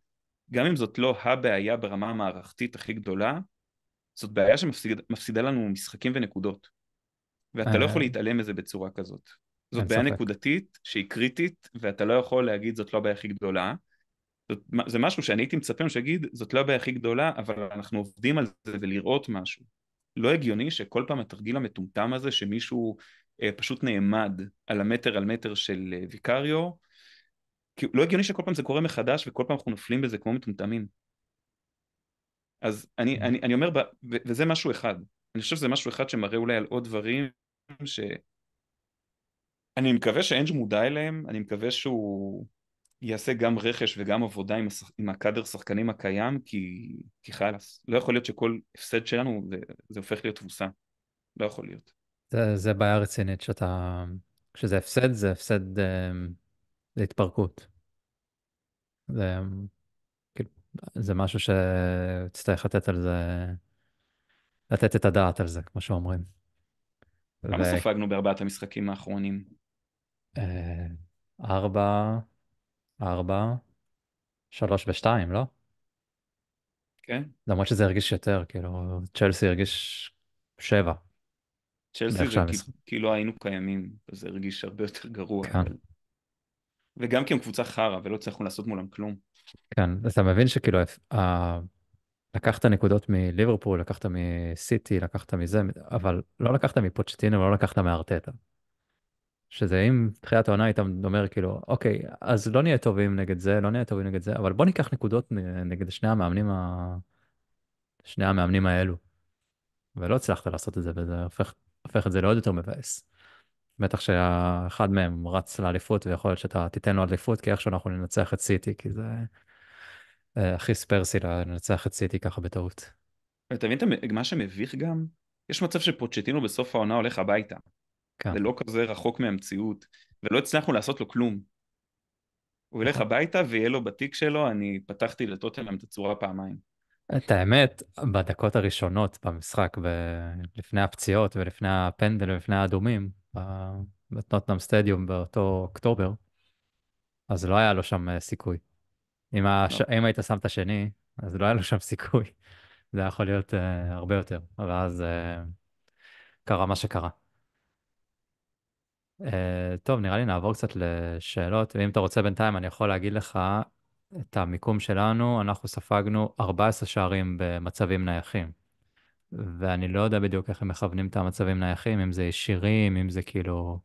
גם אם זאת לא הבעיה ברמה המערכתית הכי גדולה, זאת בעיה שמפסידה לנו משחקים ונקודות. ואתה לא אה. יכול להתעלם מזה בצורה כזאת. זאת בעיה ספק. נקודתית שהיא קריטית, ואתה לא יכול להגיד זאת לא הבעיה הכי גדולה. זאת, זה משהו שאני הייתי מצפה שיגיד, זאת לא הבעיה הכי גדולה, אבל אנחנו עובדים על זה ולראות משהו. לא הגיוני שכל פעם התרגיל המטומטם הזה שמישהו אה, פשוט נעמד על המטר על מטר של אה, ויקריו, לא הגיוני שכל פעם זה קורה מחדש וכל פעם אנחנו נופלים בזה כמו מטומטמים. אז אני, mm-hmm. אני, אני אומר, ב, ו, וזה משהו אחד, אני חושב שזה משהו אחד שמראה אולי על עוד דברים ש... אני מקווה שאנג' מודע אליהם, אני מקווה שהוא יעשה גם רכש וגם עבודה עם, השח... עם הקאדר שחקנים הקיים, כי, כי חלאס. לא יכול להיות שכל הפסד שלנו זה, זה הופך להיות תבוסה. לא יכול להיות. זה, זה בעיה רצינית שאתה... כשזה הפסד, זה הפסד אה, להתפרקות. זה, כאילו, זה משהו שתצטרך לתת על זה, לתת את הדעת על זה, כמו שאומרים. כמה ו... ספגנו בארבעת המשחקים האחרונים? אה, ארבע, ארבע, שלוש ושתיים, לא? כן. למרות שזה הרגיש יותר, כאילו, צ'לסי הרגיש שבע. צ'לסי זה המשחק. כאילו היינו קיימים, זה הרגיש הרבה יותר גרוע. כן. אבל... וגם כי הם קבוצה חרא, ולא הצלחנו לעשות מולם כלום. כן, אז אתה מבין שכאילו, ה... לקחת נקודות מליברפול, לקחת מסיטי, לקחת מזה, אבל לא לקחת מפוצ'טינו ולא לקחת מארטטה. שזה אם תחילת העונה היית אומר כאילו, אוקיי, אז לא נהיה טובים נגד זה, לא נהיה טובים נגד זה, אבל בוא ניקח נקודות נגד שני המאמנים, ה... שני המאמנים האלו. ולא הצלחת לעשות את זה, וזה הופך, הופך את זה לעוד יותר מבאס. בטח שאחד מהם רץ לאליפות, ויכול להיות שאתה תיתן לו אליפות, כי איכשהו אנחנו ננצח את סיטי, כי זה אה, הכי ספרסי לנצח את סיטי ככה בטעות. אתה מבין מה שמביך גם? יש מצב שפוצ'טינו בסוף העונה הולך הביתה. כן. זה לא כזה רחוק מהמציאות, ולא הצלחנו לעשות לו כלום. הוא ילך נכון. הביתה ויהיה לו בתיק שלו, אני פתחתי לטוטנאם את הצורה פעמיים. את האמת, בדקות הראשונות במשחק, ב... לפני הפציעות ולפני הפנדל ולפני האדומים, בטוטנאם סטדיום באותו אוקטובר, אז לא היה לו שם אה, סיכוי. אם, הש... לא. אם היית שם את השני, אז לא היה לו שם סיכוי. זה היה יכול להיות uh, הרבה יותר, ואז uh, אה, קרה מה שקרה. Uh, טוב, נראה לי נעבור קצת לשאלות, ואם אתה רוצה בינתיים, אני יכול להגיד לך את המיקום שלנו, אנחנו ספגנו 14 שערים במצבים נייחים. ואני לא יודע בדיוק איך הם מכוונים את המצבים נייחים, אם זה ישירים, אם זה כאילו...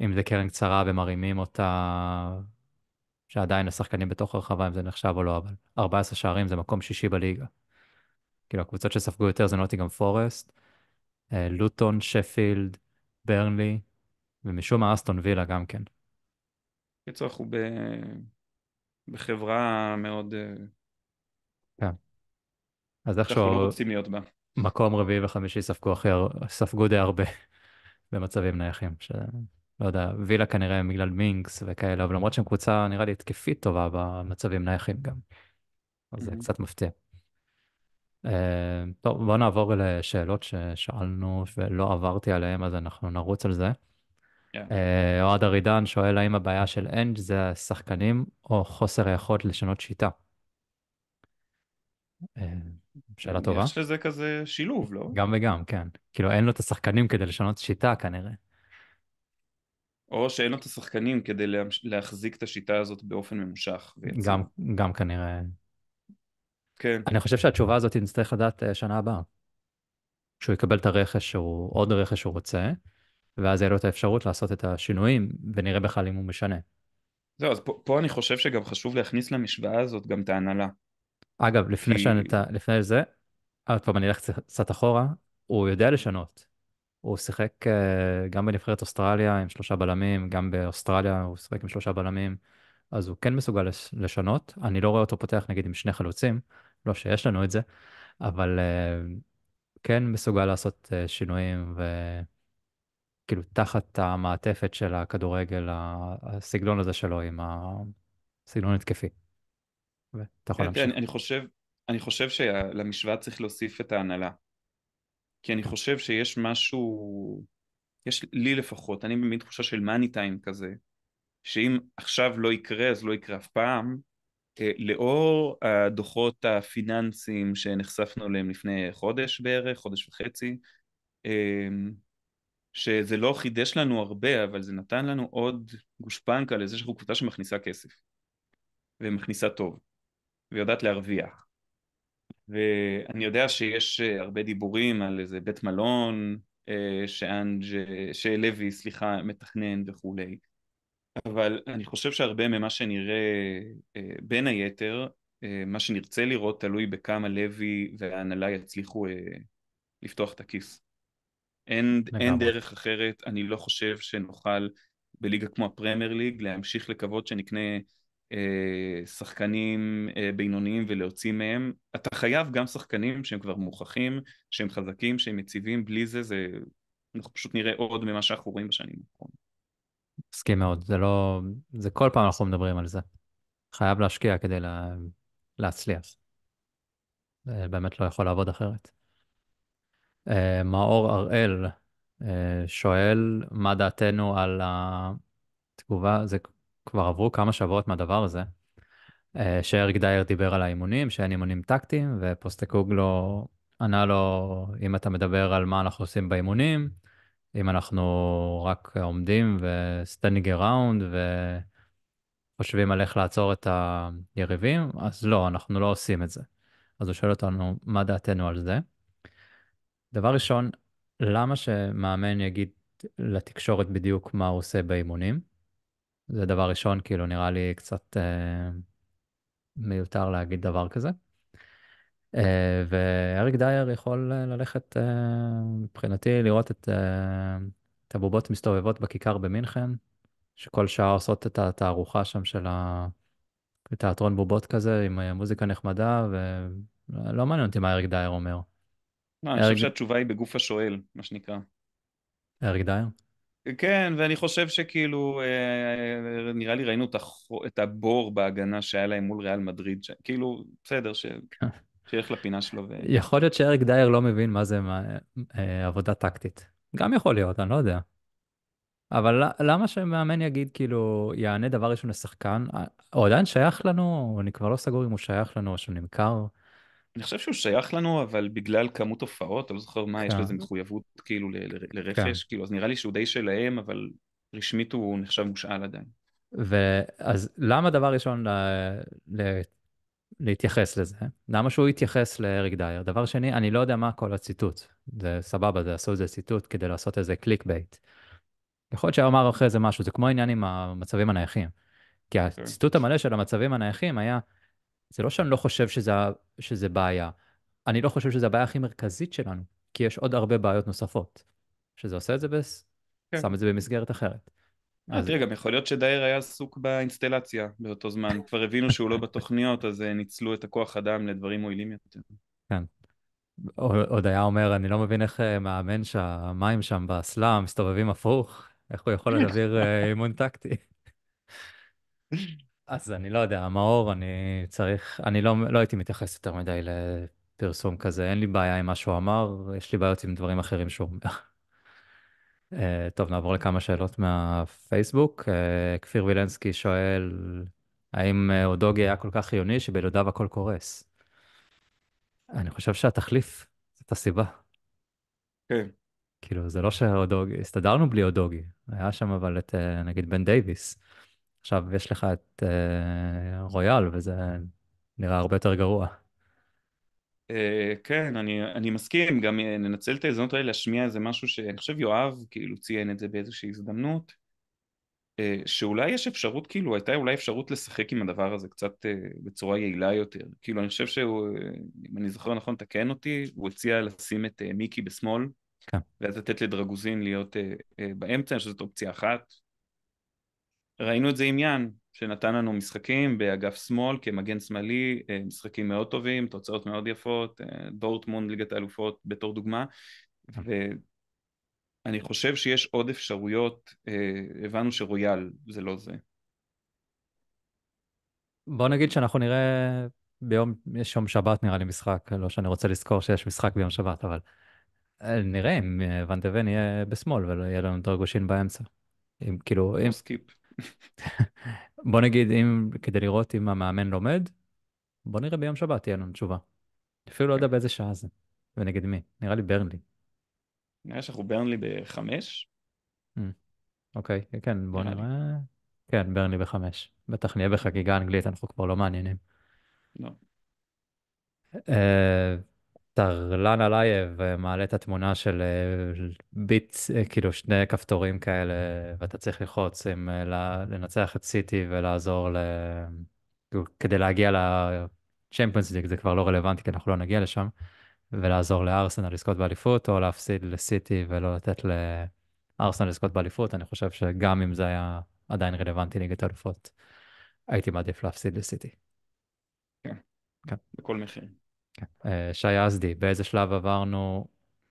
אם זה קרן קצרה ומרימים אותה, שעדיין השחקנים בתוך הרחבה, אם זה נחשב או לא, אבל 14 שערים זה מקום שישי בליגה. כאילו, הקבוצות שספגו יותר זה נוטיגם פורסט, אה, לוטון, שפילד, ברנלי, ומשום מה אסטון וילה גם כן. בקיצור אנחנו ב... בחברה מאוד... אה, כן. אז איכשהו... אנחנו לא רוצים להיות בה. מקום רביעי וחמישי ספגו, הכי... ספגו די הרבה במצבים נייחים. ש... לא יודע, וילה כנראה בגלל מינקס וכאלה, אבל למרות שהם קבוצה נראה לי התקפית טובה במצבים נייחים גם. אז זה קצת מפתיע. Uh, טוב, בואו נעבור לשאלות ששאלנו ולא עברתי עליהן, אז אנחנו נרוץ על זה. Yeah. כן. אה, אוהד ארידן שואל האם הבעיה של אנג' זה השחקנים או חוסר היכולת לשנות שיטה. אה, שאלה טובה. יש לזה כזה שילוב, לא? גם וגם, כן. כאילו אין לו את השחקנים כדי לשנות שיטה כנראה. או שאין לו את השחקנים כדי להחזיק את השיטה הזאת באופן ממושך. גם, גם כנראה. כן. אני חושב שהתשובה הזאת נצטרך לדעת אה, שנה הבאה. שהוא יקבל את הרכש שהוא, עוד רכש שהוא רוצה, ואז יהיה לו את האפשרות לעשות את השינויים, ונראה בכלל אם הוא משנה. זהו, אז פה, פה אני חושב שגם חשוב להכניס למשוואה הזאת גם את ההנהלה. אגב, לפני, כי... שאני, לפני זה, עוד פעם אני אלך קצת אחורה, הוא יודע לשנות. הוא שיחק אה, גם בנבחרת אוסטרליה עם שלושה בלמים, גם באוסטרליה הוא שיחק עם שלושה בלמים, אז הוא כן מסוגל לשנות. אני לא רואה אותו פותח נגיד עם שני חלוצים, לא שיש לנו את זה, אבל אה, כן מסוגל לעשות אה, שינויים ו... כאילו תחת המעטפת של הכדורגל, הסגנון הזה שלו עם הסגנון התקפי. אתה יכול כן, כן, להמשיך. אני, חושב, אני חושב שלמשוואה צריך להוסיף את ההנהלה. כי אני חושב שיש משהו, יש לי לפחות, אני במין תחושה של מאני טיים כזה, שאם עכשיו לא יקרה אז לא יקרה אף פעם, אה, לאור הדוחות הפיננסיים שנחשפנו אליהם לפני חודש בערך, חודש וחצי, אמ, שזה לא חידש לנו הרבה, אבל זה נתן לנו עוד גושפנקה לזה שאנחנו קבוצה שמכניסה כסף, ומכניסה טוב, ויודעת להרוויח. ואני יודע שיש אה, הרבה דיבורים על איזה בית מלון אה, שאנג' אה, שלוי, סליחה, מתכנן וכולי. אבל אני חושב שהרבה ממה שנראה, בין היתר, מה שנרצה לראות תלוי בכמה לוי וההנהלה יצליחו לפתוח את הכיס. אין, אין דרך אחרת, אני לא חושב שנוכל בליגה כמו הפרמייר ליג להמשיך לקוות שנקנה אה, שחקנים אה, בינוניים ולהוציא מהם. אתה חייב גם שחקנים שהם כבר מוכחים, שהם חזקים, שהם יציבים, בלי זה, זה אנחנו פשוט נראה עוד ממה שאנחנו רואים בשנים האחרונות. מסכים מאוד, זה לא... זה כל פעם אנחנו מדברים על זה. חייב להשקיע כדי לה... להצליח. באמת לא יכול לעבוד אחרת. Uh, מאור הראל אה, שואל, מה דעתנו על התגובה, זה כבר עברו כמה שבועות מהדבר הזה, uh, שאריק דייר דיבר על האימונים, שאין אימונים טקטיים, ופוסטקוגלו ענה לו, אם אתה מדבר על מה אנחנו עושים באימונים, אם אנחנו רק עומדים וסטנדינג אראונד וחושבים על איך לעצור את היריבים, אז לא, אנחנו לא עושים את זה. אז הוא שואל אותנו, מה דעתנו על זה? דבר ראשון, למה שמאמן יגיד לתקשורת בדיוק מה הוא עושה באימונים? זה דבר ראשון, כאילו נראה לי קצת אה, מיותר להגיד דבר כזה. אה, ואריק דייר יכול אה, ללכת, אה, מבחינתי, לראות את, אה, את הבובות מסתובבות בכיכר במינכן, שכל שעה עושות את התערוכה שם של ה... תיאטרון בובות כזה, עם אה, מוזיקה נחמדה, ולא מעניין אותי מה אריק דייר אומר. אה, אני חושב שהתשובה היא בגוף השואל, מה שנקרא. אריק דייר? כן, ואני חושב שכאילו, אה, נראה לי ראינו את, הבור בהגנה שהיה להם מול ריאל מדריד, כאילו, בסדר, כן. שילך לפינה שלו. יכול להיות שאריק דייר לא מבין מה זה אה, עבודה טקטית. גם יכול להיות, אני לא יודע. אבל למה שמאמן יגיד, כאילו, יענה דבר ראשון לשחקן, הוא עדיין שייך לנו, אני כבר לא סגור אם הוא שייך לנו או שהוא נמכר. אני חושב שהוא שייך לנו, אבל בגלל כמות הופעות, אני לא זוכר מה, יש לזה כן. מחויבות כאילו כן. לרכש, כאילו, אז נראה לי שהוא די שלהם, אבל רשמית הוא נחשב מושאל עדיין. ואז למה דבר ראשון ל... ל... להתייחס לזה? למה שהוא התייחס לאריק דייר? דבר שני, אני לא יודע מה כל הציטוט. זה סבבה, זה עשו איזה ציטוט כדי לעשות איזה קליק בייט. יכול להיות שהוא אמר אחרי זה משהו, זה כמו העניין עם המצבים הנייחים. כי כן. הציטוט המלא של המצבים הנייחים היה, זה לא שאני לא חושב שזה, שזה בעיה, אני לא חושב שזה הבעיה הכי מרכזית שלנו, כי יש עוד הרבה בעיות נוספות, שזה עושה את זה, בס... כן. שם את זה במסגרת אחרת. אה, אז... תראה, גם יכול להיות שדייר היה עסוק באינסטלציה באותו זמן. כבר הבינו שהוא לא בתוכניות, אז אה, ניצלו את הכוח אדם לדברים מועילים יותר. כן. עוד היה אומר, אני לא מבין איך אה, מאמן שהמים שם באסלה מסתובבים הפוך, איך הוא יכול להעביר אימון טקטי. אז אני לא יודע, מאור, אני צריך, אני לא, לא הייתי מתייחס יותר מדי לפרסום כזה, אין לי בעיה עם מה שהוא אמר, יש לי בעיות עם דברים אחרים שהוא אומר. אה, טוב, נעבור לכמה שאלות מהפייסבוק. אה, כפיר וילנסקי שואל, האם אה, אודוגי היה כל כך חיוני שבילודיו הכל קורס? אני חושב שהתחליף, זאת הסיבה. כן. כאילו, זה לא שאודוגי, הסתדרנו בלי אודוגי. היה שם אבל את, נגיד, בן דייוויס. עכשיו, יש לך את אה, רויאל, וזה נראה הרבה יותר גרוע. אה, כן, אני, אני מסכים, גם אה, ננצל את ההזדמנות האלה להשמיע איזה משהו שאני חושב יואב כאילו ציין את זה באיזושהי הזדמנות, אה, שאולי יש אפשרות, כאילו, הייתה אולי אפשרות לשחק עם הדבר הזה קצת אה, בצורה יעילה יותר. כאילו, אני חושב שהוא, אה, אם אני זוכר נכון, תקן אותי, הוא הציע לשים את אה, מיקי בשמאל, כן. ואז לתת לדרגוזין להיות באמצע, אני חושב שזאת אופציה אחת. ראינו את זה עם יאן, שנתן לנו משחקים באגף שמאל כמגן שמאלי, אה, משחקים מאוד טובים, תוצאות מאוד יפות, אה, דורטמונד ליגת האלופות בתור דוגמה, ואני חושב שיש עוד אפשרויות, אה, הבנו שרויאל זה לא זה. בוא נגיד שאנחנו נראה ביום, יש יום שבת נראה לי משחק, לא שאני רוצה לזכור שיש משחק ביום שבת, אבל נראה אם ואן דה ון יהיה בשמאל ולא יהיה לנו דרגושין באמצע. אם כאילו... אם... סקיפ. בוא נגיד, אם, כדי לראות אם המאמן לומד, בוא נראה ביום שבת תהיה לנו תשובה. אפילו לא יודע כן. באיזה שעה זה, ונגד מי. נראה לי ברנלי. נראה שאנחנו ברנלי בחמש. אמ, אוקיי, כן, בוא נראה. כן, ברנלי בחמש. בטח נהיה בחגיגה אנגלית, אנחנו כבר לא מעניינים. לא. אה, טרלן עלייב מעלה את התמונה של אה, ביט, אה, כאילו שני כפתורים כאלה, ואתה צריך ללחוץ עם אה, לנצח את סיטי ולעזור ל... כדי להגיע לצ'מפיונס champions זה כבר לא רלוונטי, כי אנחנו לא נגיע לשם, ולעזור לארסנל לזכות באליפות, או להפסיד לסיטי ולא לתת לארסנל לזכות באליפות, אני חושב שגם אם זה היה עדיין רלוונטי ליגת האלופות, הייתי מעדיף להפסיד לסיטי. כן. כן. בכל מחיר. אה, שי אזדי, באיזה שלב עברנו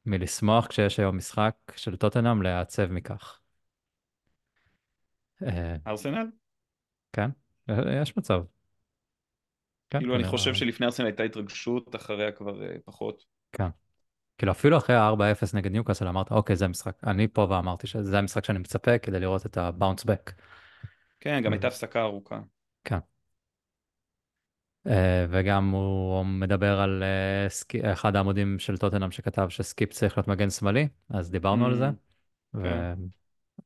מלשמוח כשיש היום משחק של טוטנאם לעצב מכך? אה, ארסנל? כן, אה, יש מצב. כן, כאילו אני חושב שלפני ארסנל הייתה התרגשות, אחריה כבר פחות. כן. כאילו אפילו אחרי ה-4-0 נגד ניוקאסל אמרת, אוקיי, זה המשחק. אני פה ואמרתי שזה המשחק שאני מצפה כדי לראות את ה-bounce back. כן, גם הייתה הפסקה ארוכה. כן. אה, וגם הוא מדבר על אה, אחד העמודים של טוטנאם שכתב שסקיפ צריך להיות מגן שמאלי, אז דיברנו על זה. Mm-hmm.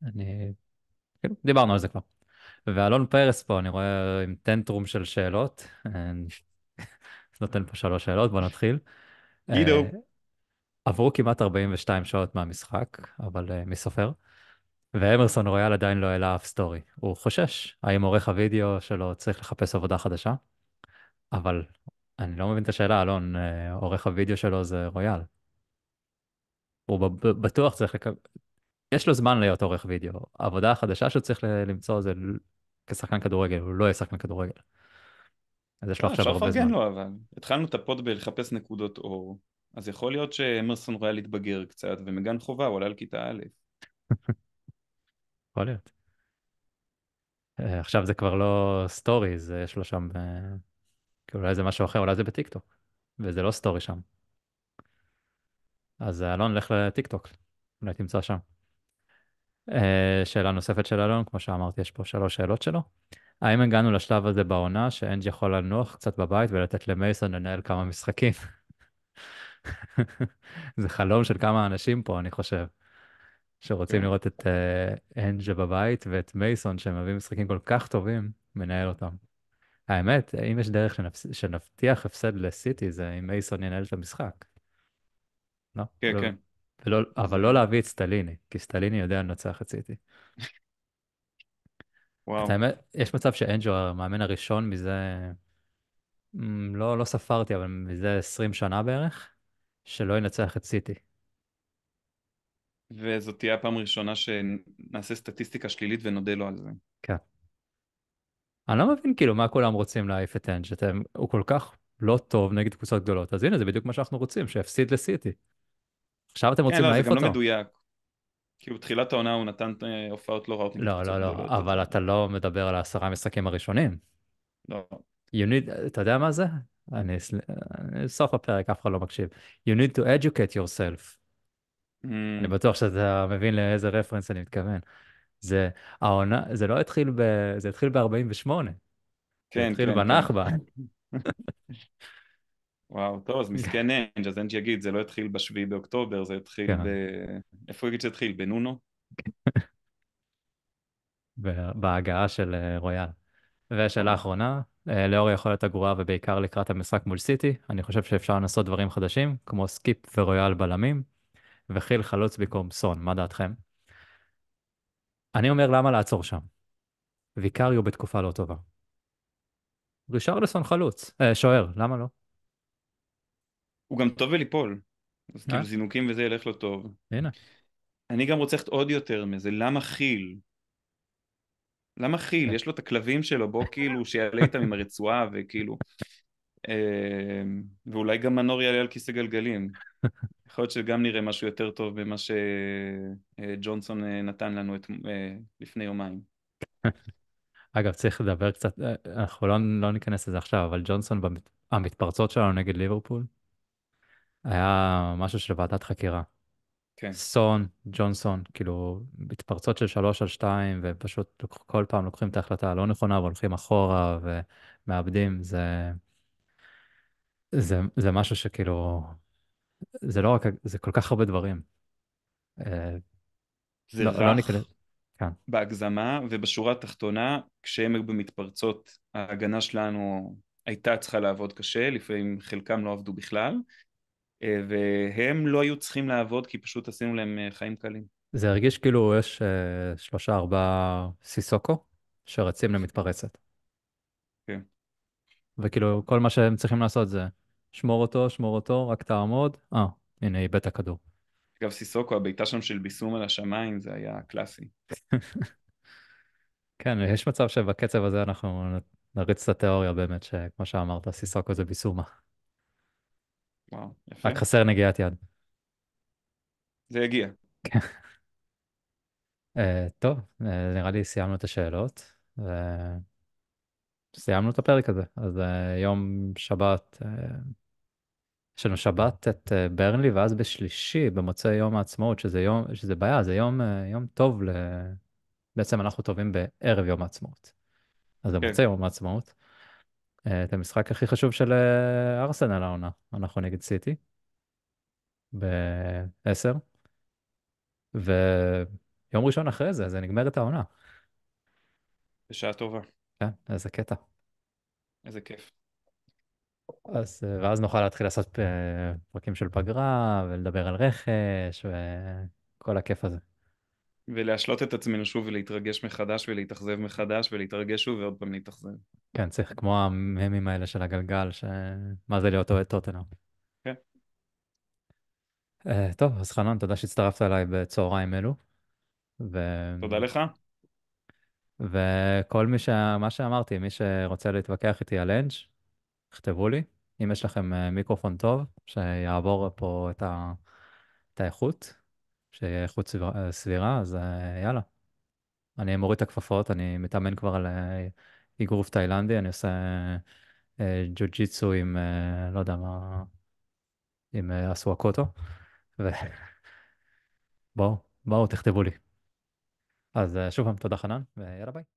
ואני... כן. כאילו, דיברנו על זה כבר. ואלון פרס פה, אני רואה עם טנטרום של שאלות. אה, נותן פה שלוש שאלות, בוא נתחיל. גידו. עברו כמעט 42 שעות מהמשחק, אבל מי סופר? ואמרסון רויאל עדיין לא העלה אף סטורי. הוא חושש, האם עורך הווידאו שלו צריך לחפש עבודה חדשה? אבל אני לא מבין את השאלה, אלון, אה, עורך הוידאו שלו זה רויאל. הוא בטוח צריך לקבל... יש לו זמן להיות עורך וידאו. העבודה החדשה שהוא צריך למצוא זה כשחקן כדורגל, הוא לא יהיה שחקן כדורגל. אז יש לו אה, עכשיו הרבה זמן. לו, אבל. התחלנו את הפוד בלחפש נקודות אור, אז יכול להיות שאמרסון רויאל התבגר קצת, ומגן חובה הוא עלה לכיתה א'. יכול להיות. אה, עכשיו זה כבר לא סטורי, זה יש לו שם אולי זה משהו אחר, אולי זה בטיקטוק, וזה לא סטורי שם. אז אלון, לך לטיקטוק, אולי תמצא שם. אה, שאלה נוספת של אלון, כמו שאמרתי, יש פה שלוש שאלות שלו. האם הגענו לשלב הזה בעונה שאנג' יכול לנוח קצת בבית ולתת למייסון לנהל כמה משחקים? זה חלום של כמה אנשים פה, אני חושב, שרוצים כן. לראות את אה, אנג' בבית ואת מייסון, שמביא משחקים כל כך טובים, מנהל אותם. האמת, אם יש דרך שנפס... שנבטיח הפסד לסיטי, זה אם מייסון ינהל את המשחק. לא? כן, לא... כן. ולא... אבל לא להביא את סטליני, כי סטליני יודע לנצח את סיטי. וואו. האמת, יש מצב שאנג'ו, המאמן הראשון מזה, לא, לא ספרתי, אבל מזה 20 שנה בערך, שלא ינצח את סיטי. וזאת תהיה הפעם הראשונה שנעשה סטטיסטיקה שלילית ונודה לו על זה. כן. אני לא מבין כאילו מה כולם רוצים להעיף את אנג' אתם, הוא כל כך לא טוב נגד קבוצות גדולות, אז הנה זה בדיוק מה שאנחנו רוצים, שיפסיד לסיטי. עכשיו אתם כן, רוצים לא, להעיף אותו. זה גם לא מדויק. כאילו תחילת העונה הוא נתן אה, הופעות לא רעות. לא, לא, לא, אבל אתה לא מדבר על העשרה המשחקים הראשונים. לא. You need, אתה יודע מה זה? אני, אני סוף הפרק, אף אחד לא מקשיב. You need to educate yourself. Mm. אני בטוח שאתה מבין לאיזה רפרנס אני מתכוון. זה העונה, זה לא התחיל ב... זה התחיל ב-48. כן, זה התחיל כן, כן. בנכבה. כן. וואו, טוב, אז מסכן אנג', אז אנג' יגיד, זה לא התחיל בשביעי באוקטובר, זה התחיל כן. ב... איפה הוא יגיד שזה התחיל? בנונו? בהגעה של אה, רויאל. ושאלה אוקיי. אחרונה, אה, לאור היכולת הגרועה ובעיקר לקראת המשחק מול סיטי, אני חושב שאפשר לנסות דברים חדשים, כמו סקיפ ורויאל בלמים, וחיל חלוץ במקום סון, מה דעתכם? אני אומר, למה לעצור שם? ויקריו בתקופה לא טובה. רישרלסון חלוץ, אה, שוער, למה לא? הוא גם טוב בליפול. אז אה? כאילו זינוקים וזה ילך לו טוב. הנה. אני גם רוצה עוד יותר מזה, למה חיל? למה חיל? אה. יש לו את הכלבים שלו, בוא כאילו שיעלה איתם עם הרצועה וכאילו... אה, ואולי גם מנור יעלה על כיסא גלגלים. יכול להיות שגם נראה משהו יותר טוב במה שג'ונסון אה, אה, נתן לנו את, אה, לפני יומיים. אגב, צריך לדבר קצת, אנחנו לא, לא ניכנס לזה עכשיו, אבל ג'ונסון, במת, המתפרצות שלנו נגד ליברפול, היה משהו של ועדת חקירה. כן. סון, ג'ונסון, כאילו, מתפרצות של שלוש על שתיים, ופשוט כל פעם לוקחים את ההחלטה הלא נכונה והולכים אחורה ומאבדים, זה, זה, זה משהו שכאילו זה לא רק, זה כל כך הרבה דברים. אה, זה לא, לא רך, לא נקל... כן. בהגזמה, ובשורה התחתונה, כשהם היו במתפרצות, ההגנה שלנו הייתה צריכה לעבוד קשה, לפעמים חלקם לא עבדו בכלל, אה, והם לא היו צריכים לעבוד כי פשוט עשינו להם אה, חיים קלים. זה הרגיש כאילו יש שלושה ארבעה סיסוקו שרצים למתפרצת. כן. וכאילו כל מה שהם צריכים לעשות זה שמור אותו, שמור אותו, רק תעמוד. אה, הנה, איבד הכדור. אגב, סיסוקו, הבעיטה שם של ביסום על השמיים, זה היה קלאסי. כן, יש מצב שבקצב הזה אנחנו נריץ את התיאוריה באמת, שכמו שאמרת, סיסוקו זה ביסומה. וואו, יפה. רק חסר נגיעת יד. זה יגיע. uh, כן. אה, טוב, uh, נראה לי סיימנו את השאלות. וסיימנו את הפרק הזה. אז uh, יום שבת, uh, יש לנו שבת את אה, ברנלי, ואז בשלישי, במוצאי יום העצמאות, שזה, יום, שזה בעיה, זה יום, אה, יום טוב ל... בעצם אנחנו טובים בערב יום העצמאות. אז כן. במוצאי יום העצמאות. אה, את המשחק הכי חשוב של ארסנל העונה, אנחנו נגד סיטי, ב-10, ויום ראשון אחרי זה, זה נגמר את העונה. בשעה טובה. כן, איזה קטע. איזה כיף. אז, אה, ואז נוכל להתחיל לעשות אה, פרקים של פגרה, ולדבר על רכש, וכל הכיף הזה. ולהשלות את עצמנו שוב ולהתרגש מחדש ולהתאכזב מחדש ולהתרגש שוב ועוד פעם להתאכזב. כן, צריך כמו הממים האלה של הגלגל, שמה זה להיות אוהד טוטנאם. כן. אה, טוב, אז חנן, תודה שהצטרפת אליי בצהריים אלו. ו... תודה לך. וכל מי ש... מה שאמרתי, מי שרוצה להתווכח איתי על אנג' תכתבו לי. אם יש לכם אה, מיקרופון טוב, שיעבור פה את, ה... את האיכות, שיהיה איכות סביר... אה, סבירה, אז אה, יאללה. אני מוריד את הכפפות, אני מתאמן כבר על אגרוף תאילנדי, אני עושה ג'ו-ג'יצו עם, לא יודע מה, עם אסוואקוטו, ובואו, בואו, תכתבו לי. אז שוב פעם, תודה חנן, ויאללה ביי.